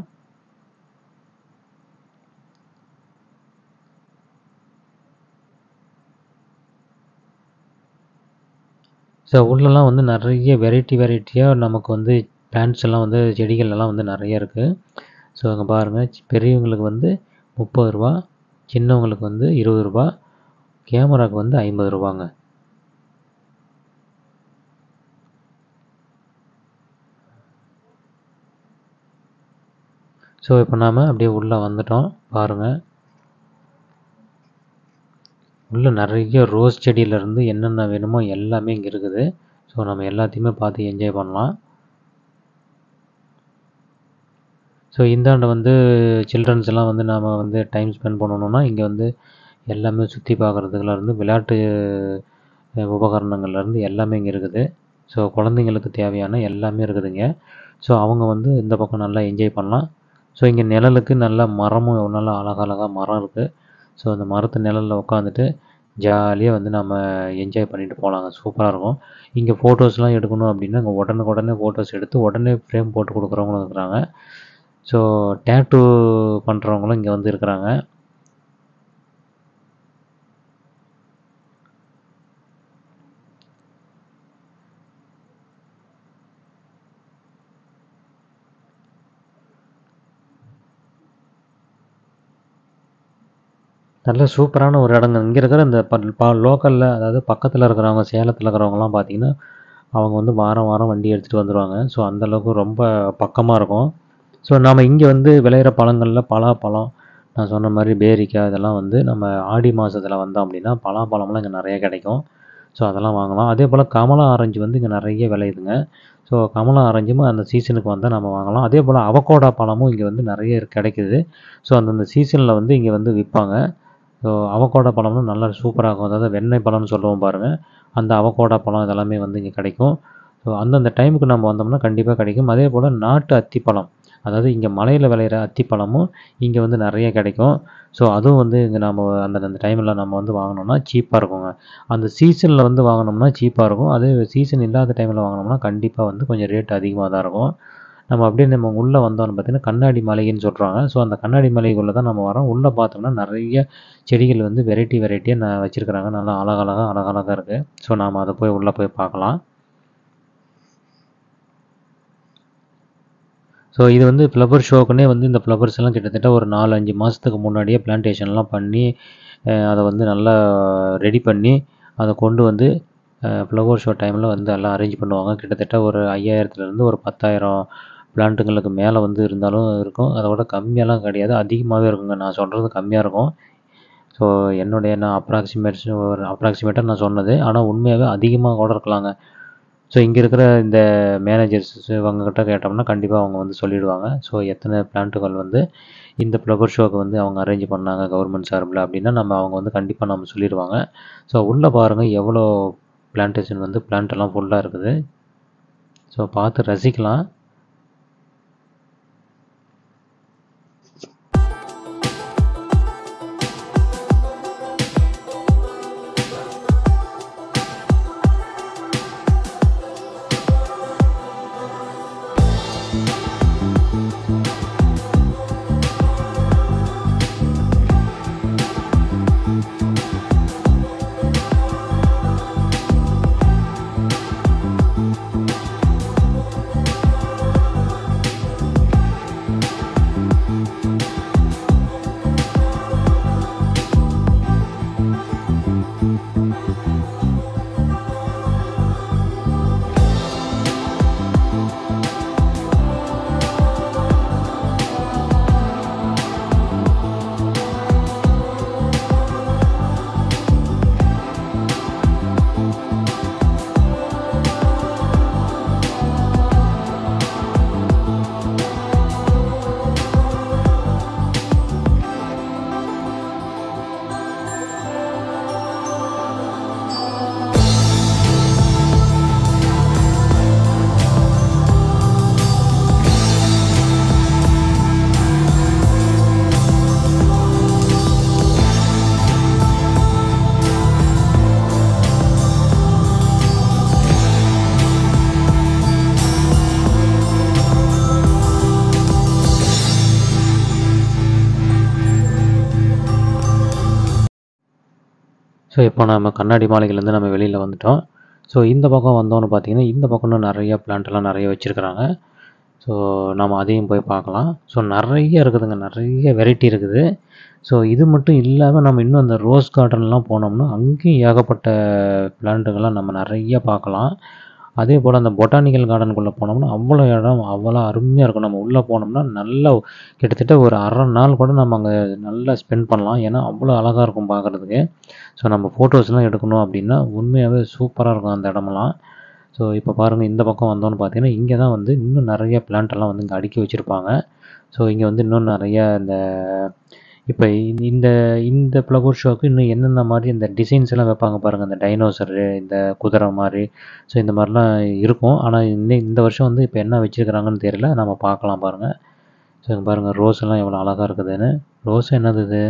A: ஸோ உள்ளெல்லாம் வந்து நிறைய வெரைட்டி வெரைட்டியாக நமக்கு வந்து பிளான்ஸ் எல்லாம் வந்து செடிகள் எல்லாம் வந்து நிறைய இருக்குது ஸோ அங்கே பாருங்கள் பெரியவங்களுக்கு வந்து முப்பது ரூபா சின்னவங்களுக்கு வந்து இருபது ரூபா கேமராவுக்கு வந்து ஐம்பது ரூபாங்க ஸோ இப்போ நாம் அப்படியே உள்ளே வந்துட்டோம் பாருங்கள் உள்ளே நிறைய ரோஸ் செடியிலேருந்து என்னென்ன வேணுமோ எல்லாமே இங்கே இருக்குது ஸோ நம்ம எல்லாத்தையுமே பார்த்து என்ஜாய் பண்ணலாம் ஸோ ஆண்டு வந்து சில்ட்ரன்ஸ் எல்லாம் வந்து நாம் வந்து டைம் ஸ்பெண்ட் பண்ணணும்னா இங்கே வந்து எல்லாமே சுற்றி பார்க்குறதுக்குலேருந்து விளையாட்டு உபகரணங்கள்லேருந்து எல்லாமே இங்கே இருக்குது ஸோ குழந்தைங்களுக்கு தேவையான எல்லாமே இருக்குதுங்க ஸோ அவங்க வந்து இந்த பக்கம் நல்லா என்ஜாய் பண்ணலாம் ஸோ இங்கே நிழலுக்கு நல்ல மரமும் நல்லா அழகழகாக மரம் இருக்குது ஸோ அந்த மரத்து நிழலில் உட்காந்துட்டு ஜாலியாக வந்து நம்ம என்ஜாய் பண்ணிட்டு போகலாங்க சூப்பராக இருக்கும் இங்கே ஃபோட்டோஸ்லாம் எடுக்கணும் அப்படின்னா இங்கே உடனே உடனே ஃபோட்டோஸ் எடுத்து உடனே ஃப்ரேம் போட்டு கொடுக்குறவங்களும் இருக்கிறாங்க ஸோ டேட்டு பண்ணுறவங்களும் இங்கே வந்து இருக்கிறாங்க நல்ல சூப்பரான ஒரு இடங்க இங்கே இருக்கிற இந்த பா லோக்கலில் அதாவது பக்கத்தில் இருக்கிறவங்க சேலத்தில் இருக்கிறவங்கலாம் பார்த்தீங்கன்னா அவங்க வந்து வாரம் வாரம் வண்டி எடுத்துகிட்டு வந்துடுவாங்க ஸோ அந்தளவுக்கு ரொம்ப பக்கமாக இருக்கும் ஸோ நம்ம இங்கே வந்து விளையிற பழங்களில் பலாப்பழம் நான் சொன்ன மாதிரி பேரிக்காய் இதெல்லாம் வந்து நம்ம ஆடி மாதத்தில் வந்தோம் அப்படின்னா பலாப்பழம்லாம் இங்கே நிறைய கிடைக்கும் ஸோ அதெல்லாம் வாங்கலாம் அதே போல் கமலா ஆரஞ்சு வந்து இங்கே நிறைய விளையுதுங்க ஸோ கமலா ஆரஞ்சும் அந்த சீசனுக்கு வந்தால் நம்ம வாங்கலாம் அதே போல் அவக்கோடா பழமும் இங்கே வந்து நிறைய கிடைக்குது ஸோ அந்தந்த சீசனில் வந்து இங்கே வந்து விற்பாங்க ஸோ அவகோடா பழமும் நல்லா சூப்பராக இருக்கும் அதாவது வெண்ணெய் பழம்னு சொல்லுவோம் பாருங்கள் அந்த அவகோடா பழம் இதெல்லாமே வந்து இங்கே கிடைக்கும் ஸோ அந்தந்த டைமுக்கு நம்ம வந்தோம்னா கண்டிப்பாக கிடைக்கும் அதே போல் நாட்டு அத்திப்பழம் அதாவது இங்கே மலையில் விளையிற அத்திப்பழமும் இங்கே வந்து நிறைய கிடைக்கும் ஸோ அதுவும் வந்து இங்கே நம்ம அந்த அந்த டைமில் நம்ம வந்து வாங்கினோம்னா சீப்பாக இருக்குங்க அந்த சீசனில் வந்து வாங்கினோம்னா சீப்பாக இருக்கும் அதே சீசன் இல்லாத டைமில் வாங்கினோம்னா கண்டிப்பாக வந்து கொஞ்சம் ரேட் அதிகமாக தான் இருக்கும் நம்ம அப்படியே நம்ம உள்ளே வந்தோம்னு பார்த்தீங்கன்னா கண்ணாடி மலைன்னு சொல்கிறாங்க ஸோ அந்த கண்ணாடி மலைக்குள்ளே தான் நம்ம வரோம் உள்ளே பார்த்தோம்னா நிறைய செடிகள் வந்து வெரைட்டி வெரைட்டியாக நான் வச்சுருக்கிறாங்க நல்லா அழகழகாக அழகழகாக இருக்குது ஸோ நாம் அதை போய் உள்ளே போய் பார்க்கலாம் ஸோ இது வந்து ஃப்ளவர் ஷோக்குன்னே வந்து இந்த ஃப்ளவர்ஸ் எல்லாம் கிட்டத்தட்ட ஒரு நாலு அஞ்சு மாதத்துக்கு முன்னாடியே பிளான்டேஷன்லாம் பண்ணி அதை வந்து நல்லா ரெடி பண்ணி அதை கொண்டு வந்து ஃப்ளவர் ஷோ டைமில் வந்து எல்லாம் அரேஞ்ச் பண்ணுவாங்க கிட்டத்தட்ட ஒரு ஐயாயிரத்துலேருந்து ஒரு பத்தாயிரம் பிளான்ட்டுங்களுக்கு மேலே வந்து இருந்தாலும் இருக்கும் அதை விட கம்மியெல்லாம் கிடையாது அதிகமாகவே இருக்குங்க நான் சொல்கிறது கம்மியாக இருக்கும் ஸோ என்னுடைய நான் அப்ராக்சிமேட்ஸ் ஒரு அப்ராக்சிமேட்டாக நான் சொன்னது ஆனால் உண்மையாகவே அதிகமாக கூட இருக்கலாங்க ஸோ இங்கே இருக்கிற இந்த மேனேஜர்ஸ் கிட்ட கேட்டோம்னா கண்டிப்பாக அவங்க வந்து சொல்லிடுவாங்க ஸோ எத்தனை பிளான்ட்டுகள் வந்து இந்த ஃப்ளவர் ஷோக்கு வந்து அவங்க அரேஞ்ச் பண்ணாங்க கவர்மெண்ட் சார்பில் அப்படின்னா நம்ம அவங்க வந்து கண்டிப்பாக நம்ம சொல்லிடுவாங்க ஸோ உள்ளே பாருங்கள் எவ்வளோ பிளான்டேஷன் வந்து பிளான்ட் எல்லாம் ஃபுல்லாக இருக்குது ஸோ பார்த்து ரசிக்கலாம் ஸோ இப்போ நம்ம கண்ணாடி மாளிகையிலேருந்து நம்ம வெளியில் வந்துட்டோம் ஸோ இந்த பக்கம் வந்தோன்னு பார்த்தீங்கன்னா இந்த பக்கம்னு நிறையா பிளான்ட்லாம் நிறைய வச்சுருக்குறாங்க ஸோ நம்ம அதையும் போய் பார்க்கலாம் ஸோ நிறைய இருக்குதுங்க நிறைய வெரைட்டி இருக்குது ஸோ இது மட்டும் இல்லாமல் நம்ம இன்னும் அந்த ரோஸ் கார்டன்லாம் போனோம்னா அங்கேயும் ஏகப்பட்ட பிளான்ட்டுங்கள்லாம் நம்ம நிறைய பார்க்கலாம் அதே போல் அந்த பொட்டானிக்கல் கார்டனுக்குள்ளே போனோம்னா அவ்வளோ இடம் அவ்வளோ அருமையாக இருக்கும் நம்ம உள்ளே போனோம்னா நல்ல கிட்டத்தட்ட ஒரு அரை நாள் கூட நம்ம அங்கே நல்லா ஸ்பெண்ட் பண்ணலாம் ஏன்னா அவ்வளோ அழகாக இருக்கும் பார்க்குறதுக்கு ஸோ நம்ம ஃபோட்டோஸ்லாம் எடுக்கணும் அப்படின்னா உண்மையாகவே சூப்பராக இருக்கும் அந்த இடமெல்லாம் ஸோ இப்போ பாருங்கள் இந்த பக்கம் வந்தோன்னு பார்த்தீங்கன்னா இங்கே தான் வந்து இன்னும் நிறைய பிளான்ட்டெல்லாம் வந்து இங்கே அடுக்கி வச்சுருப்பாங்க ஸோ இங்கே வந்து இன்னும் நிறைய இந்த இப்போ இந்த இந்த ப்ளவர் ஷோக்கு இன்னும் என்னென்ன மாதிரி இந்த டிசைன்ஸ் எல்லாம் வைப்பாங்க பாருங்கள் இந்த டைனோசரு இந்த குதிரை மாதிரி ஸோ இந்த மாதிரிலாம் இருக்கும் ஆனால் இந்த இந்த வருஷம் வந்து இப்போ என்ன வச்சுருக்கிறாங்கன்னு தெரியல நம்ம பார்க்கலாம் பாருங்கள் ஸோ இங்கே பாருங்கள் ரோஸ் எல்லாம் எவ்வளோ அழகாக இருக்குதுன்னு ரோஸ் என்னது இது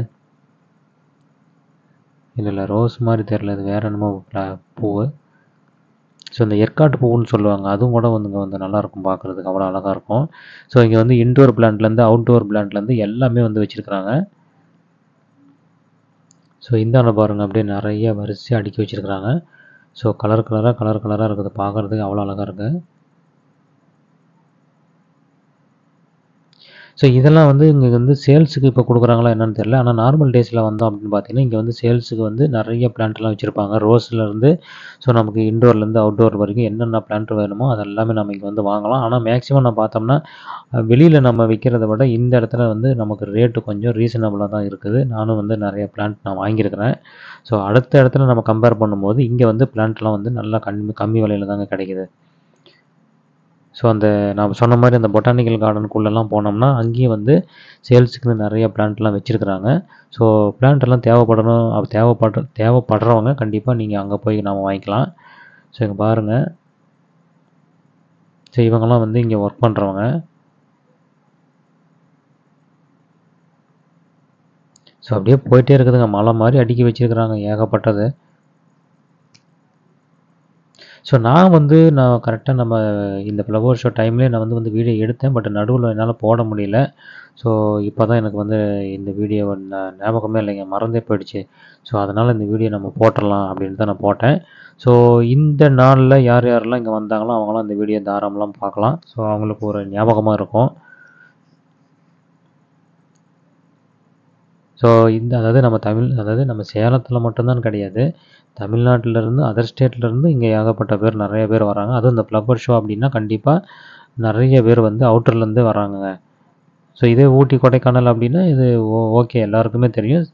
A: இல்லை இல்லை ரோஸ் மாதிரி தெரில இது வேறு என்னமோ பூ ஸோ இந்த ஏற்காட்டு பூன்னு சொல்லுவாங்க அதுவும் கூட வந்துங்க வந்து நல்லாயிருக்கும் பார்க்குறதுக்கு அவ்வளோ அழகாக இருக்கும் ஸோ இங்கே வந்து இன்டோர் பிளான்ட்லேருந்து அவுட்டோர் பிளான்ட்லேருந்து எல்லாமே வந்து வச்சுருக்கிறாங்க ஸோ அளவு பாருங்கள் அப்படியே நிறைய வரிசையாக அடுக்கி வச்சுருக்குறாங்க ஸோ கலர் கலராக கலர் கலராக இருக்குது பார்க்குறதுக்கு அவ்வளோ அழகாக இருக்குது ஸோ இதெல்லாம் வந்து இங்கே வந்து சேல்ஸுக்கு இப்போ கொடுக்குறாங்களா என்னன்னு தெரியல ஆனால் நார்மல் டேஸில் வந்தோம் அப்படின்னு பார்த்தீங்கன்னா இங்கே வந்து சேல்ஸுக்கு வந்து நிறைய பிளான்ட்லாம் வச்சுருப்பாங்க ரோஸ்லேருந்து ஸோ நமக்கு இண்டோர்லேருந்து அவுட்டோர் வரைக்கும் என்னென்ன பிளான்ட் வேணுமோ அதெல்லாமே நம்ம இங்கே வந்து வாங்கலாம் ஆனால் மேக்ஸிமம் நம்ம பார்த்தோம்னா வெளியில் நம்ம விற்கிறத விட இந்த இடத்துல வந்து நமக்கு ரேட்டு கொஞ்சம் ரீசனபுளாக தான் இருக்குது நானும் வந்து நிறைய பிளான்ட் நான் வாங்கியிருக்கிறேன் ஸோ அடுத்த இடத்துல நம்ம கம்பேர் பண்ணும்போது இங்கே வந்து பிளான்ட்லாம் வந்து நல்லா கம்மி கம்மி விலையில் தாங்க கிடைக்கிது ஸோ அந்த நான் சொன்ன மாதிரி அந்த பொட்டானிக்கல் கார்டனுக்குள்ளெல்லாம் போனோம்னா அங்கேயும் வந்து சேல்ஸுக்கு நிறைய பிளான்ட்லாம் வச்சுருக்குறாங்க ஸோ பிளான்ட்டெல்லாம் தேவைப்படணும் தேவைப்படுற தேவைப்படுறவங்க கண்டிப்பாக நீங்கள் அங்கே போய் நாம் வாங்கிக்கலாம் ஸோ இங்கே பாருங்கள் ஸோ இவங்கெல்லாம் வந்து இங்கே ஒர்க் பண்ணுறவங்க ஸோ அப்படியே போயிட்டே இருக்குதுங்க மழை மாதிரி அடுக்கி வச்சுருக்குறாங்க ஏகப்பட்டது ஸோ நான் வந்து நான் கரெக்டாக நம்ம இந்த ஃப்ளவர் ஷோ டைம்லேயே நான் வந்து வந்து வீடியோ எடுத்தேன் பட் நடுவில் என்னால் போட முடியல ஸோ இப்போ தான் எனக்கு வந்து இந்த வீடியோ ஞாபகமே இல்லைங்க மறந்தே போயிடுச்சு ஸோ அதனால் இந்த வீடியோ நம்ம போட்டுடலாம் அப்படின்னு தான் நான் போட்டேன் ஸோ இந்த நாளில் யார் யாரெல்லாம் இங்கே வந்தாங்களோ அவங்களாம் இந்த வீடியோ தாராளம்லாம் பார்க்கலாம் ஸோ அவங்களுக்கு ஒரு ஞாபகமாக இருக்கும் ஸோ இந்த அதாவது நம்ம தமிழ் அதாவது நம்ம சேலத்தில் மட்டும்தான் கிடையாது தமிழ்நாட்டிலேருந்து அதர் ஸ்டேட்லேருந்து இங்கே ஏகப்பட்ட பேர் நிறைய பேர் வராங்க அதுவும் இந்த ஃப்ளவர் ஷோ அப்படின்னா கண்டிப்பாக நிறைய பேர் வந்து அவுட்டர்லேருந்து வராங்க ஸோ இதே ஊட்டி கொடைக்கானல் அப்படின்னா இது ஓகே எல்லாருக்குமே தெரியும்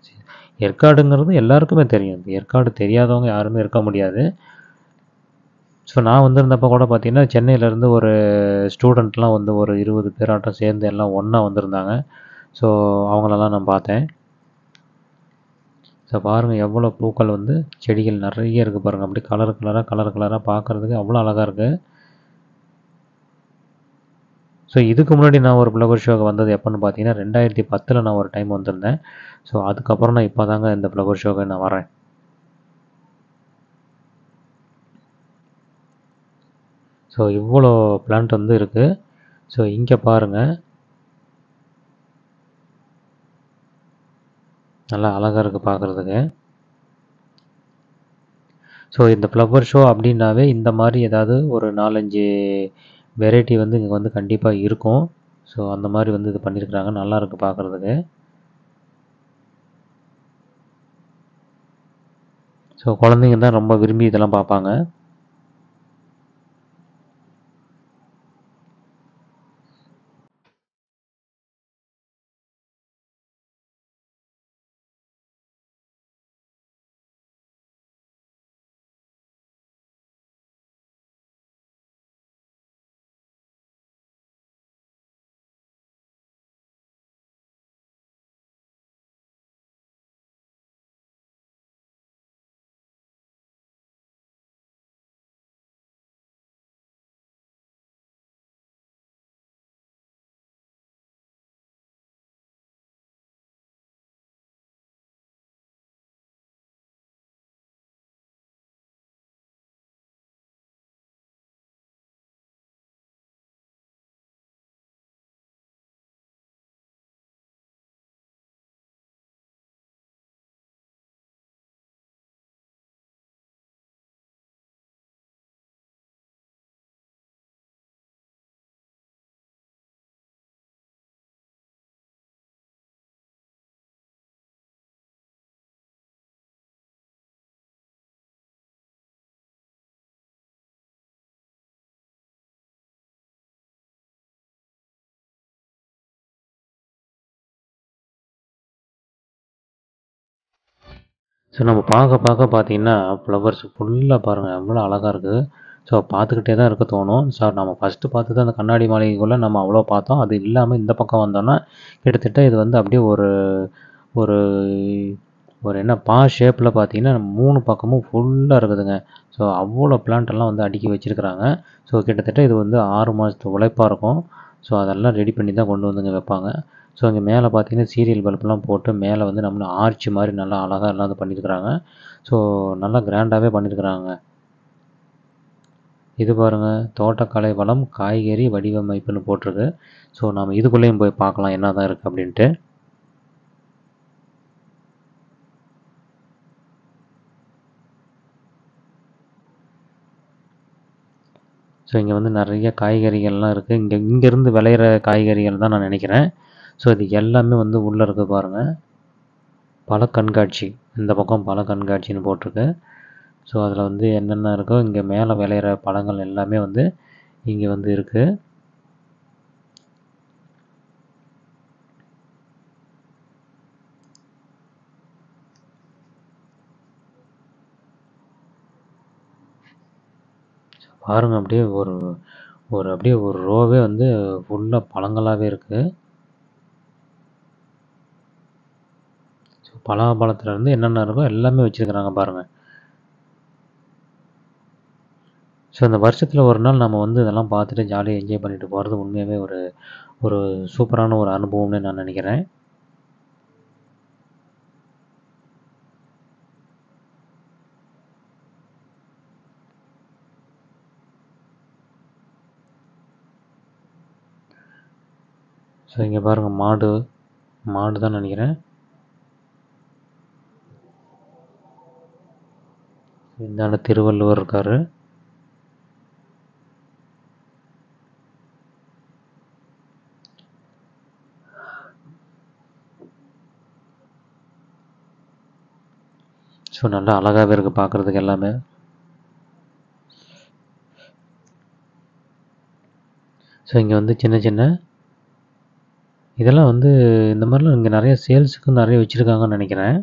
A: ஏற்காடுங்கிறது எல்லாருக்குமே தெரியும் ஏற்காடு தெரியாதவங்க யாருமே இருக்க முடியாது ஸோ நான் வந்திருந்தப்போ கூட பார்த்தீங்கன்னா சென்னையிலேருந்து ஒரு ஸ்டூடெண்ட்லாம் வந்து ஒரு இருபது பேராட்டம் சேர்ந்து எல்லாம் ஒன்றா வந்திருந்தாங்க ஸோ அவங்களெல்லாம் நான் பார்த்தேன் ஸோ பாருங்கள் எவ்வளோ பூக்கள் வந்து செடிகள் நிறைய இருக்குது பாருங்கள் அப்படி கலர் கலராக கலர் கலராக பார்க்குறதுக்கு அவ்வளோ அழகாக இருக்குது ஸோ இதுக்கு முன்னாடி நான் ஒரு ஃப்ளவர் ஷோக்கு வந்தது எப்போன்னு பார்த்தீங்கன்னா ரெண்டாயிரத்தி பத்தில் நான் ஒரு டைம் வந்திருந்தேன் ஸோ அதுக்கப்புறம் நான் இப்போ தாங்க இந்த ஃப்ளவர் ஷோக்கு நான் வரேன் ஸோ இவ்வளோ பிளான்ட் வந்து இருக்குது ஸோ இங்கே பாருங்கள் நல்லா அழகாக இருக்குது பார்க்குறதுக்கு ஸோ இந்த ஃப்ளவர் ஷோ அப்படின்னாவே இந்த மாதிரி ஏதாவது ஒரு நாலஞ்சு வெரைட்டி வந்து இங்கே வந்து கண்டிப்பாக இருக்கும் ஸோ அந்த மாதிரி வந்து இது பண்ணியிருக்கிறாங்க நல்லாயிருக்கு பார்க்குறதுக்கு ஸோ குழந்தைங்க தான் ரொம்ப விரும்பி இதெல்லாம் பார்ப்பாங்க ஸோ நம்ம பார்க்க பார்க்க பார்த்தீங்கன்னா ஃப்ளவர்ஸ் ஃபுல்லாக பாருங்கள் எவ்வளோ அழகாக இருக்குது ஸோ பார்த்துக்கிட்டே தான் இருக்க தோணும் ஸோ நம்ம ஃபஸ்ட்டு பார்த்து அந்த கண்ணாடி மாளிகைக்குள்ளே நம்ம அவ்வளோ பார்த்தோம் அது இல்லாமல் இந்த பக்கம் வந்தோன்னா கிட்டத்தட்ட இது வந்து அப்படியே ஒரு ஒரு ஒரு என்ன பா ஷேப்பில் பார்த்தீங்கன்னா மூணு பக்கமும் ஃபுல்லாக இருக்குதுங்க ஸோ அவ்வளோ பிளான்ட்டெல்லாம் வந்து அடுக்கி வச்சுருக்குறாங்க ஸோ கிட்டத்தட்ட இது வந்து ஆறு மாதத்து உழைப்பாக இருக்கும் ஸோ அதெல்லாம் ரெடி பண்ணி தான் கொண்டு வந்துங்க வைப்பாங்க ஸோ இங்கே மேலே பார்த்தீங்கன்னா சீரியல் பல்பெலாம் போட்டு மேலே வந்து நம்ம ஆர்ச்சி மாதிரி நல்லா அழகாக எல்லாம் பண்ணியிருக்கிறாங்க ஸோ நல்லா கிராண்டாகவே பண்ணியிருக்கிறாங்க இது பாருங்கள் தோட்டக்கலை வளம் காய்கறி வடிவமைப்புன்னு போட்டிருக்கு ஸோ நாம் இதுக்குள்ளேயும் போய் பார்க்கலாம் என்ன தான் இருக்குது அப்படின்ட்டு ஸோ இங்கே வந்து நிறைய காய்கறிகள்லாம் இருக்குது இங்கே இங்கேருந்து விளையிற காய்கறிகள் தான் நான் நினைக்கிறேன் ஸோ இது எல்லாமே வந்து உள்ளே இருக்க பாருங்கள் பல கண்காட்சி இந்த பக்கம் பல கண்காட்சின்னு போட்டிருக்கு ஸோ அதில் வந்து என்னென்ன இருக்கோ இங்கே மேலே விளையிற பழங்கள் எல்லாமே வந்து இங்கே வந்து இருக்குது பாருங்கள் அப்படியே ஒரு ஒரு அப்படியே ஒரு ரோவே வந்து ஃபுல்லாக பழங்களாகவே இருக்குது இருந்து என்னென்ன இருக்கோ எல்லாமே வச்சுருக்கிறாங்க பாருங்கள் ஸோ இந்த வருஷத்தில் ஒரு நாள் நம்ம வந்து இதெல்லாம் பார்த்துட்டு ஜாலியாக என்ஜாய் பண்ணிட்டு போகிறது உண்மையாகவே ஒரு ஒரு சூப்பரான ஒரு அனுபவம்னு நான் நினைக்கிறேன் ஸோ இங்கே பாருங்கள் மாடு மாடு தான் நினைக்கிறேன் விஞ்ஞான திருவள்ளுவர் இருக்கார் ஸோ நல்லா அழகாகவே இருக்குது பார்க்குறதுக்கு எல்லாமே ஸோ இங்கே வந்து சின்ன சின்ன இதெல்லாம் வந்து இந்த மாதிரிலாம் இங்கே நிறைய சேல்ஸுக்கும் நிறைய வச்சுருக்காங்கன்னு நினைக்கிறேன்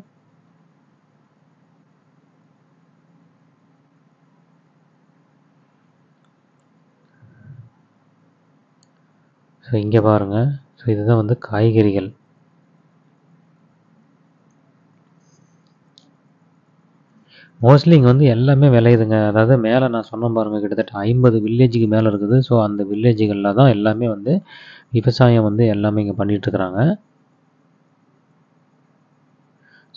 A: ஸோ இங்கே பாருங்கள் ஸோ இதுதான் வந்து காய்கறிகள் மோஸ்ட்லி இங்கே வந்து எல்லாமே விளையுதுங்க அதாவது மேலே நான் சொன்ன பாருங்கள் கிட்டத்தட்ட ஐம்பது வில்லேஜுக்கு மேலே இருக்குது ஸோ அந்த வில்லேஜுகளில் தான் எல்லாமே வந்து விவசாயம் வந்து எல்லாமே இங்கே பண்ணிகிட்ருக்குறாங்க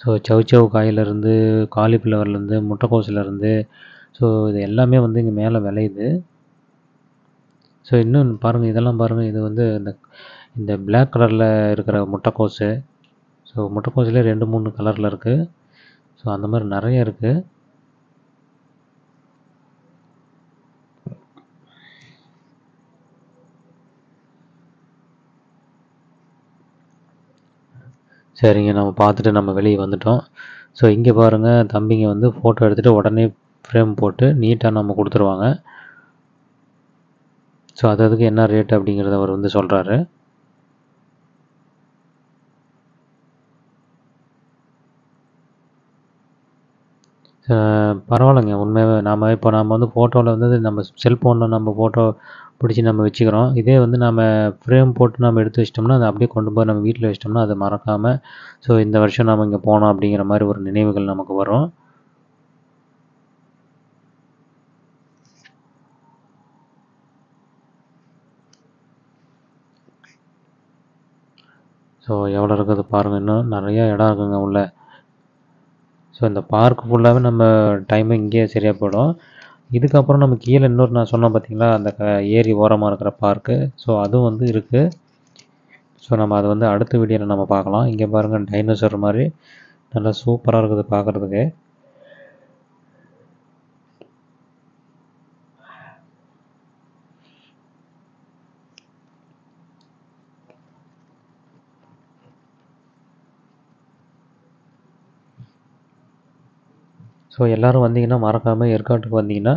A: ஸோ சவு சவு காயிலேருந்து காலிஃப்ளவர்லேருந்து முட்டைக்கோஸ்லேருந்து ஸோ இது எல்லாமே வந்து இங்கே மேலே விளையுது ஸோ இன்னும் பாருங்கள் இதெல்லாம் பாருங்கள் இது வந்து இந்த இந்த பிளாக் கலரில் இருக்கிற முட்டைக்கோஸு ஸோ முட்டைக்கோஸ்லேயே ரெண்டு மூணு கலரில் இருக்குது ஸோ அந்த மாதிரி நிறைய இருக்குது சரிங்க நம்ம பார்த்துட்டு நம்ம வெளியே வந்துட்டோம் ஸோ இங்கே பாருங்கள் தம்பிங்க வந்து ஃபோட்டோ எடுத்துகிட்டு உடனே ஃப்ரேம் போட்டு நீட்டாக நம்ம கொடுத்துருவாங்க ஸோ அது அதுக்கு என்ன ரேட் அப்படிங்கிறத அவர் வந்து சொல்கிறாரு பரவாயில்லைங்க உண்மையாகவே நாம் இப்போ நம்ம வந்து ஃபோட்டோவில் வந்து நம்ம செல்ஃபோனில் நம்ம ஃபோட்டோ பிடிச்சி நம்ம வச்சுக்கிறோம் இதே வந்து நம்ம ஃப்ரேம் போட்டு நம்ம எடுத்து வச்சிட்டோம்னா அதை அப்படியே கொண்டு போய் நம்ம வீட்டில் வச்சிட்டோம்னா அதை மறக்காமல் ஸோ இந்த வருஷம் நம்ம இங்கே போனோம் அப்படிங்கிற மாதிரி ஒரு நினைவுகள் நமக்கு வரும் ஸோ எவ்வளோ இருக்குது பாருங்கள் இன்னும் நிறையா இடம் இருக்குங்க உள்ளே ஸோ இந்த பார்க்கு ஃபுல்லாகவே நம்ம டைம் இங்கேயே சரியாக போயிடும் இதுக்கப்புறம் நம்ம கீழே இன்னொரு நான் சொன்னேன் பார்த்தீங்களா அந்த ஏரி ஓரமாக இருக்கிற பார்க்கு ஸோ அதுவும் வந்து இருக்குது ஸோ நம்ம அதை வந்து அடுத்த வீடியோவில் நம்ம பார்க்கலாம் இங்கே பாருங்கள் டைனோசர் மாதிரி நல்லா சூப்பராக இருக்குது பார்க்குறதுக்கு ஸோ எல்லோரும் வந்தீங்கன்னா மறக்காமல் ஏற்காட்டுக்கு வந்தீங்கன்னா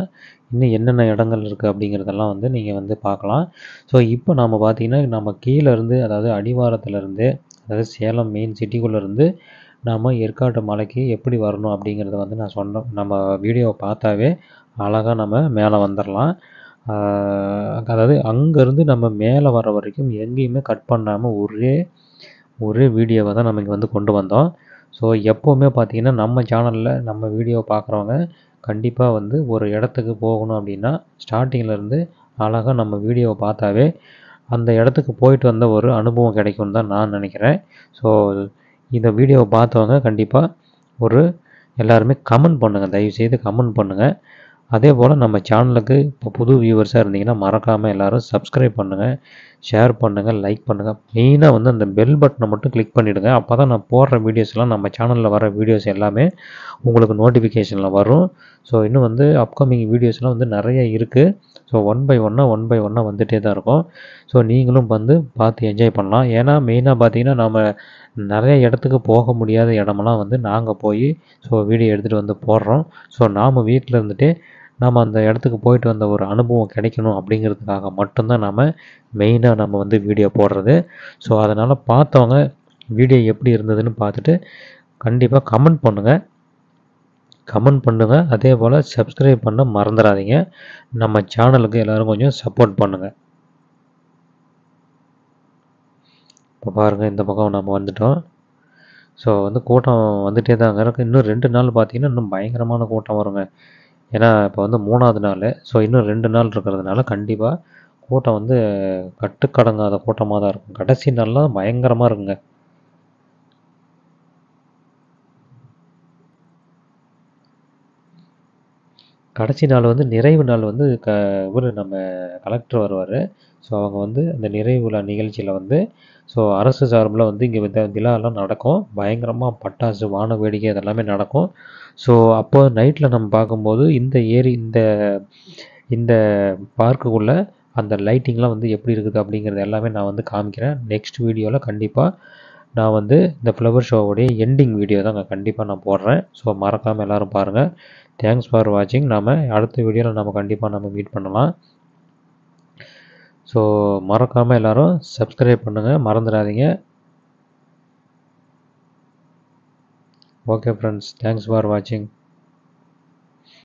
A: இன்னும் என்னென்ன இடங்கள் இருக்குது அப்படிங்கிறதெல்லாம் வந்து நீங்கள் வந்து பார்க்கலாம் ஸோ இப்போ நாம் பார்த்தீங்கன்னா நம்ம கீழேருந்து அதாவது அடிவாரத்துலேருந்து அதாவது சேலம் மெயின் சிட்டிக்குள்ளேருந்து நாம் ஏற்காட்டு மலைக்கு எப்படி வரணும் அப்படிங்கிறத வந்து நான் சொன்னோம் நம்ம வீடியோவை பார்த்தாவே அழகாக நம்ம மேலே வந்துடலாம் அதாவது அங்கேருந்து நம்ம மேலே வர வரைக்கும் எங்கேயுமே கட் பண்ணாமல் ஒரே ஒரே வீடியோவை தான் நம்ம இங்கே வந்து கொண்டு வந்தோம் ஸோ எப்போவுமே பார்த்திங்கன்னா நம்ம சேனலில் நம்ம வீடியோ பார்க்குறவங்க கண்டிப்பாக வந்து ஒரு இடத்துக்கு போகணும் அப்படின்னா ஸ்டார்டிங்கிலேருந்து அழகாக நம்ம வீடியோவை பார்த்தாவே அந்த இடத்துக்கு போயிட்டு வந்த ஒரு அனுபவம் கிடைக்கும் தான் நான் நினைக்கிறேன் ஸோ இந்த வீடியோவை பார்த்தவங்க கண்டிப்பாக ஒரு எல்லாருமே கமெண்ட் பண்ணுங்கள் தயவுசெய்து கமெண்ட் பண்ணுங்கள் அதே போல் நம்ம சேனலுக்கு இப்போ புது வியூவர்ஸாக இருந்தீங்கன்னா மறக்காமல் எல்லோரும் சப்ஸ்கிரைப் பண்ணுங்கள் ஷேர் பண்ணுங்கள் லைக் பண்ணுங்கள் மெயினாக வந்து அந்த பெல் பட்டனை மட்டும் கிளிக் பண்ணிவிடுங்க அப்போ தான் நான் போடுற வீடியோஸ்லாம் நம்ம சேனலில் வர வீடியோஸ் எல்லாமே உங்களுக்கு நோட்டிஃபிகேஷனில் வரும் ஸோ இன்னும் வந்து அப்கமிங் வீடியோஸ்லாம் வந்து நிறைய இருக்குது ஸோ ஒன் பை ஒன்னாக ஒன் பை ஒன்னாக வந்துகிட்டே தான் இருக்கும் ஸோ நீங்களும் வந்து பார்த்து என்ஜாய் பண்ணலாம் ஏன்னா மெயினாக பார்த்தீங்கன்னா நம்ம நிறைய இடத்துக்கு போக முடியாத இடமெல்லாம் வந்து நாங்கள் போய் ஸோ வீடியோ எடுத்துகிட்டு வந்து போடுறோம் ஸோ நாம் வீட்டில் இருந்துகிட்டே நாம் அந்த இடத்துக்கு போயிட்டு வந்த ஒரு அனுபவம் கிடைக்கணும் அப்படிங்கிறதுக்காக மட்டும்தான் நாம் மெயினாக நம்ம வந்து வீடியோ போடுறது ஸோ அதனால் பார்த்தவங்க வீடியோ எப்படி இருந்ததுன்னு பார்த்துட்டு கண்டிப்பாக கமெண்ட் பண்ணுங்கள் கமெண்ட் பண்ணுங்கள் அதே போல் சப்ஸ்கிரைப் பண்ண மறந்துடாதீங்க நம்ம சேனலுக்கு எல்லோரும் கொஞ்சம் சப்போர்ட் பண்ணுங்கள் இப்போ பாருங்கள் இந்த பக்கம் நம்ம வந்துட்டோம் ஸோ வந்து கூட்டம் வந்துகிட்டே தான் இருக்குது இன்னும் ரெண்டு நாள் பார்த்தீங்கன்னா இன்னும் பயங்கரமான கூட்டம் வருங்க ஏன்னா இப்போ வந்து மூணாவது நாள் ஸோ இன்னும் ரெண்டு நாள் இருக்கிறதுனால கண்டிப்பாக கூட்டம் வந்து கட்டுக்கடங்காத கூட்டமாக தான் இருக்கும் கடைசி நாள்லாம் பயங்கரமாக இருக்குங்க கடைசி நாள் வந்து நிறைவு நாள் வந்து க இவர் நம்ம கலெக்டர் வருவார் ஸோ அவங்க வந்து அந்த நிறைவு விழா நிகழ்ச்சியில் வந்து ஸோ அரசு சார்பில் வந்து இங்கே வித விழாலாம் நடக்கும் பயங்கரமாக பட்டாசு வான வேடிக்கை இதெல்லாமே நடக்கும் ஸோ அப்போ நைட்டில் நம்ம பார்க்கும்போது இந்த ஏரி இந்த இந்த பார்க்குக்குள்ளே அந்த லைட்டிங்லாம் வந்து எப்படி இருக்குது அப்படிங்கிறது எல்லாமே நான் வந்து காமிக்கிறேன் நெக்ஸ்ட் வீடியோவில் கண்டிப்பாக நான் வந்து இந்த ஃப்ளவர் ஷோவோடைய எண்டிங் வீடியோ தான் நான் கண்டிப்பாக நான் போடுறேன் ஸோ மறக்காமல் எல்லோரும் பாருங்கள் தேங்க்ஸ் ஃபார் வாட்சிங் நாம் அடுத்த வீடியோவில் நம்ம கண்டிப்பாக நம்ம மீட் பண்ணலாம் ஸோ மறக்காமல் எல்லோரும் சப்ஸ்கிரைப் பண்ணுங்கள் மறந்துடாதீங்க ஓகே ஃப்ரெண்ட்ஸ் தேங்க்ஸ் ஃபார் வாட்சிங்